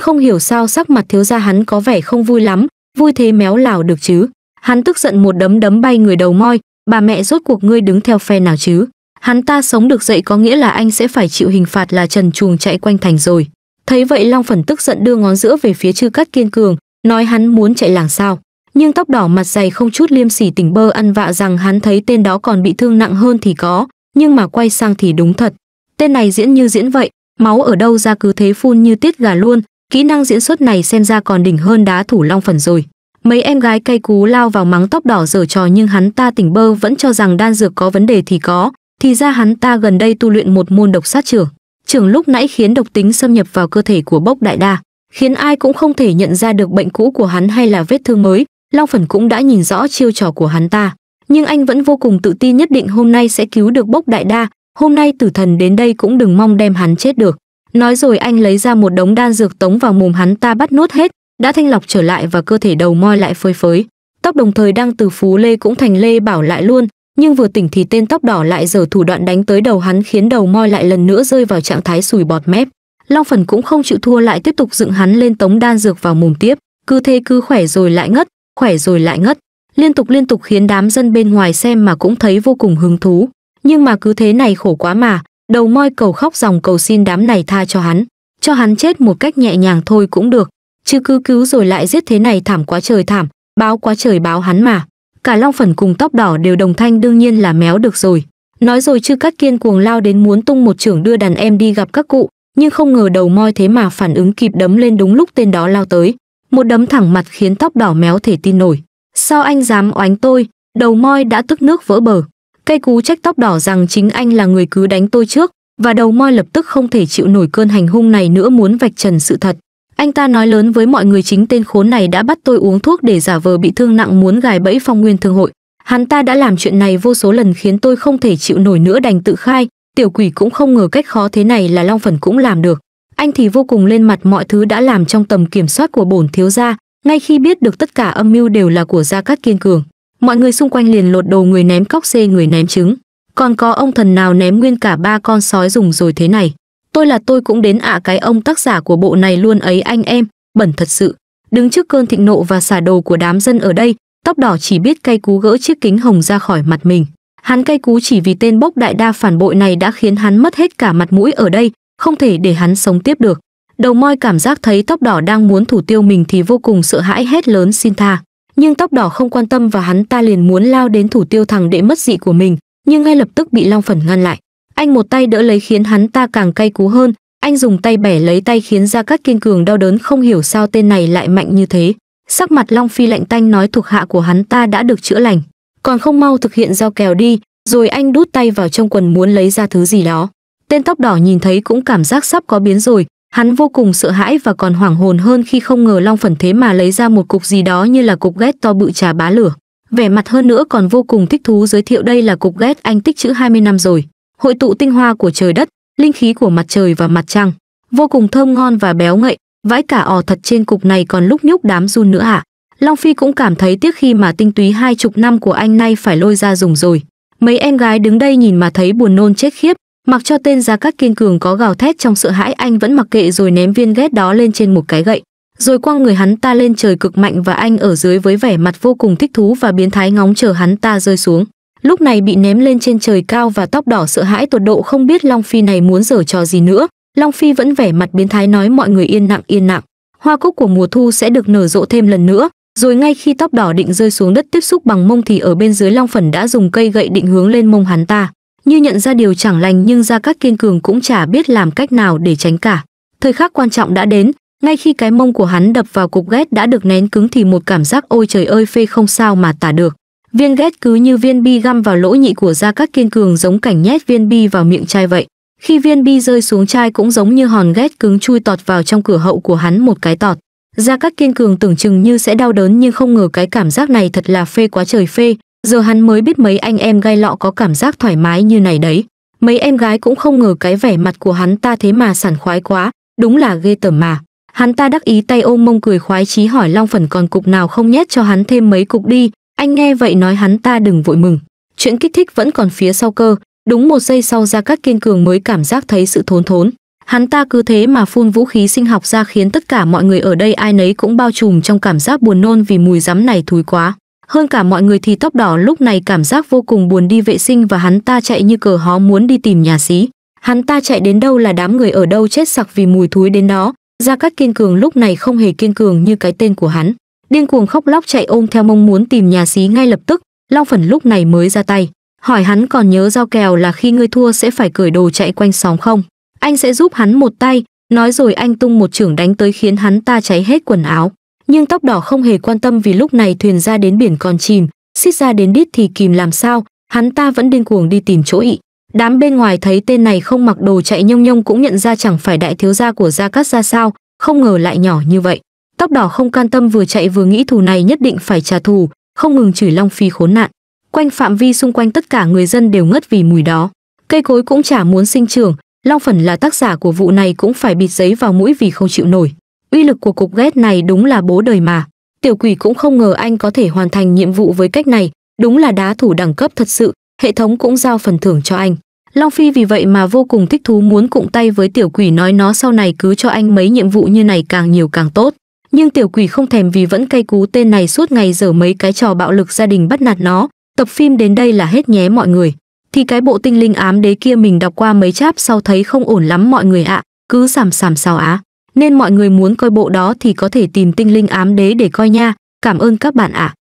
không hiểu sao sắc mặt thiếu gia hắn có vẻ không vui lắm, vui thế méo lảo được chứ hắn tức giận một đấm đấm bay người đầu moi bà mẹ rốt cuộc ngươi đứng theo phe nào chứ hắn ta sống được dậy có nghĩa là anh sẽ phải chịu hình phạt là trần chuồng chạy quanh thành rồi thấy vậy long phần tức giận đưa ngón giữa về phía chư cát kiên cường nói hắn muốn chạy làng sao nhưng tóc đỏ mặt dày không chút liêm sỉ tỉnh bơ ăn vạ rằng hắn thấy tên đó còn bị thương nặng hơn thì có nhưng mà quay sang thì đúng thật tên này diễn như diễn vậy máu ở đâu ra cứ thế phun như tiết gà luôn kỹ năng diễn xuất này xem ra còn đỉnh hơn đá thủ long phần rồi mấy em gái cay cú lao vào mắng tóc đỏ dở trò nhưng hắn ta tỉnh bơ vẫn cho rằng đan dược có vấn đề thì có thì ra hắn ta gần đây tu luyện một môn độc sát trưởng trưởng lúc nãy khiến độc tính xâm nhập vào cơ thể của bốc đại đa khiến ai cũng không thể nhận ra được bệnh cũ của hắn hay là vết thương mới long phần cũng đã nhìn rõ chiêu trò của hắn ta nhưng anh vẫn vô cùng tự tin nhất định hôm nay sẽ cứu được bốc đại đa hôm nay tử thần đến đây cũng đừng mong đem hắn chết được Nói rồi anh lấy ra một đống đan dược tống vào mồm hắn ta bắt nuốt hết, đã thanh lọc trở lại và cơ thể đầu moi lại phơi phới. Tóc đồng thời đang từ Phú Lê cũng thành Lê Bảo lại luôn, nhưng vừa tỉnh thì tên tóc đỏ lại giở thủ đoạn đánh tới đầu hắn khiến đầu moi lại lần nữa rơi vào trạng thái sùi bọt mép. Long Phần cũng không chịu thua lại tiếp tục dựng hắn lên tống đan dược vào mồm tiếp, cứ thế cứ khỏe rồi lại ngất, khỏe rồi lại ngất, liên tục liên tục khiến đám dân bên ngoài xem mà cũng thấy vô cùng hứng thú. Nhưng mà cứ thế này khổ quá mà, đầu moi cầu khóc dòng cầu xin đám này tha cho hắn cho hắn chết một cách nhẹ nhàng thôi cũng được chứ cứ cứu rồi lại giết thế này thảm quá trời thảm báo quá trời báo hắn mà cả long phần cùng tóc đỏ đều đồng thanh đương nhiên là méo được rồi nói rồi chư cát kiên cuồng lao đến muốn tung một trưởng đưa đàn em đi gặp các cụ nhưng không ngờ đầu moi thế mà phản ứng kịp đấm lên đúng lúc tên đó lao tới một đấm thẳng mặt khiến tóc đỏ méo thể tin nổi sao anh dám oánh tôi đầu moi đã tức nước vỡ bờ Cây cú trách tóc đỏ rằng chính anh là người cứ đánh tôi trước, và đầu moi lập tức không thể chịu nổi cơn hành hung này nữa muốn vạch trần sự thật. Anh ta nói lớn với mọi người chính tên khốn này đã bắt tôi uống thuốc để giả vờ bị thương nặng muốn gài bẫy phong nguyên thương hội. Hắn ta đã làm chuyện này vô số lần khiến tôi không thể chịu nổi nữa đành tự khai, tiểu quỷ cũng không ngờ cách khó thế này là Long Phần cũng làm được. Anh thì vô cùng lên mặt mọi thứ đã làm trong tầm kiểm soát của bổn thiếu gia, ngay khi biết được tất cả âm mưu đều là của gia cát kiên cường mọi người xung quanh liền lột đồ người ném cóc xê người ném trứng còn có ông thần nào ném nguyên cả ba con sói dùng rồi thế này tôi là tôi cũng đến ạ à cái ông tác giả của bộ này luôn ấy anh em bẩn thật sự đứng trước cơn thịnh nộ và xả đồ của đám dân ở đây tóc đỏ chỉ biết cay cú gỡ chiếc kính hồng ra khỏi mặt mình hắn cay cú chỉ vì tên bốc đại đa phản bội này đã khiến hắn mất hết cả mặt mũi ở đây không thể để hắn sống tiếp được đầu moi cảm giác thấy tóc đỏ đang muốn thủ tiêu mình thì vô cùng sợ hãi hét lớn xin tha nhưng tóc đỏ không quan tâm và hắn ta liền muốn lao đến thủ tiêu thằng đệ mất dị của mình nhưng ngay lập tức bị long phần ngăn lại anh một tay đỡ lấy khiến hắn ta càng cay cú hơn anh dùng tay bẻ lấy tay khiến ra cát kiên cường đau đớn không hiểu sao tên này lại mạnh như thế sắc mặt long phi lạnh tanh nói thuộc hạ của hắn ta đã được chữa lành còn không mau thực hiện giao kèo đi rồi anh đút tay vào trong quần muốn lấy ra thứ gì đó tên tóc đỏ nhìn thấy cũng cảm giác sắp có biến rồi Hắn vô cùng sợ hãi và còn hoảng hồn hơn khi không ngờ Long Phần thế mà lấy ra một cục gì đó như là cục ghét to bự trà bá lửa. Vẻ mặt hơn nữa còn vô cùng thích thú giới thiệu đây là cục ghét anh tích chữ 20 năm rồi. Hội tụ tinh hoa của trời đất, linh khí của mặt trời và mặt trăng. Vô cùng thơm ngon và béo ngậy, vãi cả ò thật trên cục này còn lúc nhúc đám run nữa ạ. À. Long Phi cũng cảm thấy tiếc khi mà tinh túy hai chục năm của anh nay phải lôi ra dùng rồi. Mấy em gái đứng đây nhìn mà thấy buồn nôn chết khiếp, Mặc cho tên Gia Cát kiên cường có gào thét trong sợ hãi anh vẫn mặc kệ rồi ném viên ghét đó lên trên một cái gậy. Rồi quăng người hắn ta lên trời cực mạnh và anh ở dưới với vẻ mặt vô cùng thích thú và biến thái ngóng chờ hắn ta rơi xuống. Lúc này bị ném lên trên trời cao và tóc đỏ sợ hãi tột độ không biết Long Phi này muốn giở trò gì nữa. Long Phi vẫn vẻ mặt biến thái nói mọi người yên nặng yên nặng Hoa cúc của mùa thu sẽ được nở rộ thêm lần nữa. Rồi ngay khi tóc đỏ định rơi xuống đất tiếp xúc bằng mông thì ở bên dưới Long Phần đã dùng cây gậy định hướng lên mông hắn ta như nhận ra điều chẳng lành nhưng gia cát kiên cường cũng chả biết làm cách nào để tránh cả thời khắc quan trọng đã đến ngay khi cái mông của hắn đập vào cục ghét đã được nén cứng thì một cảm giác ôi trời ơi phê không sao mà tả được viên ghét cứ như viên bi găm vào lỗ nhị của gia cát kiên cường giống cảnh nhét viên bi vào miệng chai vậy khi viên bi rơi xuống chai cũng giống như hòn ghét cứng chui tọt vào trong cửa hậu của hắn một cái tọt gia cát kiên cường tưởng chừng như sẽ đau đớn nhưng không ngờ cái cảm giác này thật là phê quá trời phê giờ hắn mới biết mấy anh em gai lọ có cảm giác thoải mái như này đấy mấy em gái cũng không ngờ cái vẻ mặt của hắn ta thế mà sản khoái quá đúng là ghê tởm mà hắn ta đắc ý tay ôm mông cười khoái chí hỏi long phần còn cục nào không nhét cho hắn thêm mấy cục đi anh nghe vậy nói hắn ta đừng vội mừng chuyện kích thích vẫn còn phía sau cơ đúng một giây sau ra các kiên cường mới cảm giác thấy sự thốn thốn hắn ta cứ thế mà phun vũ khí sinh học ra khiến tất cả mọi người ở đây ai nấy cũng bao trùm trong cảm giác buồn nôn vì mùi rắm này thúi quá hơn cả mọi người thì tóc đỏ lúc này cảm giác vô cùng buồn đi vệ sinh và hắn ta chạy như cờ hó muốn đi tìm nhà xí. Hắn ta chạy đến đâu là đám người ở đâu chết sặc vì mùi thúi đến đó. Gia Cát Kiên Cường lúc này không hề kiên cường như cái tên của hắn. Điên cuồng khóc lóc chạy ôm theo mong muốn tìm nhà xí ngay lập tức. Long Phần lúc này mới ra tay. Hỏi hắn còn nhớ giao kèo là khi ngươi thua sẽ phải cởi đồ chạy quanh xóm không? Anh sẽ giúp hắn một tay, nói rồi anh tung một trưởng đánh tới khiến hắn ta cháy hết quần áo nhưng tóc đỏ không hề quan tâm vì lúc này thuyền ra đến biển còn chìm, xích ra đến đít thì kìm làm sao, hắn ta vẫn điên cuồng đi tìm chỗ ị. Đám bên ngoài thấy tên này không mặc đồ chạy nhông nhông cũng nhận ra chẳng phải đại thiếu gia của Gia Cát ra sao, không ngờ lại nhỏ như vậy. Tóc đỏ không can tâm vừa chạy vừa nghĩ thù này nhất định phải trả thù, không ngừng chửi Long Phi khốn nạn. Quanh phạm vi xung quanh tất cả người dân đều ngất vì mùi đó. Cây cối cũng chả muốn sinh trưởng, Long Phần là tác giả của vụ này cũng phải bịt giấy vào mũi vì không chịu nổi uy lực của cục ghét này đúng là bố đời mà tiểu quỷ cũng không ngờ anh có thể hoàn thành nhiệm vụ với cách này đúng là đá thủ đẳng cấp thật sự hệ thống cũng giao phần thưởng cho anh long phi vì vậy mà vô cùng thích thú muốn cụng tay với tiểu quỷ nói nó sau này cứ cho anh mấy nhiệm vụ như này càng nhiều càng tốt nhưng tiểu quỷ không thèm vì vẫn cay cú tên này suốt ngày dở mấy cái trò bạo lực gia đình bắt nạt nó tập phim đến đây là hết nhé mọi người thì cái bộ tinh linh ám đế kia mình đọc qua mấy cháp sau thấy không ổn lắm mọi người ạ à, cứ sàm sàm sao á nên mọi người muốn coi bộ đó thì có thể tìm tinh linh ám đế để coi nha cảm ơn các bạn ạ à.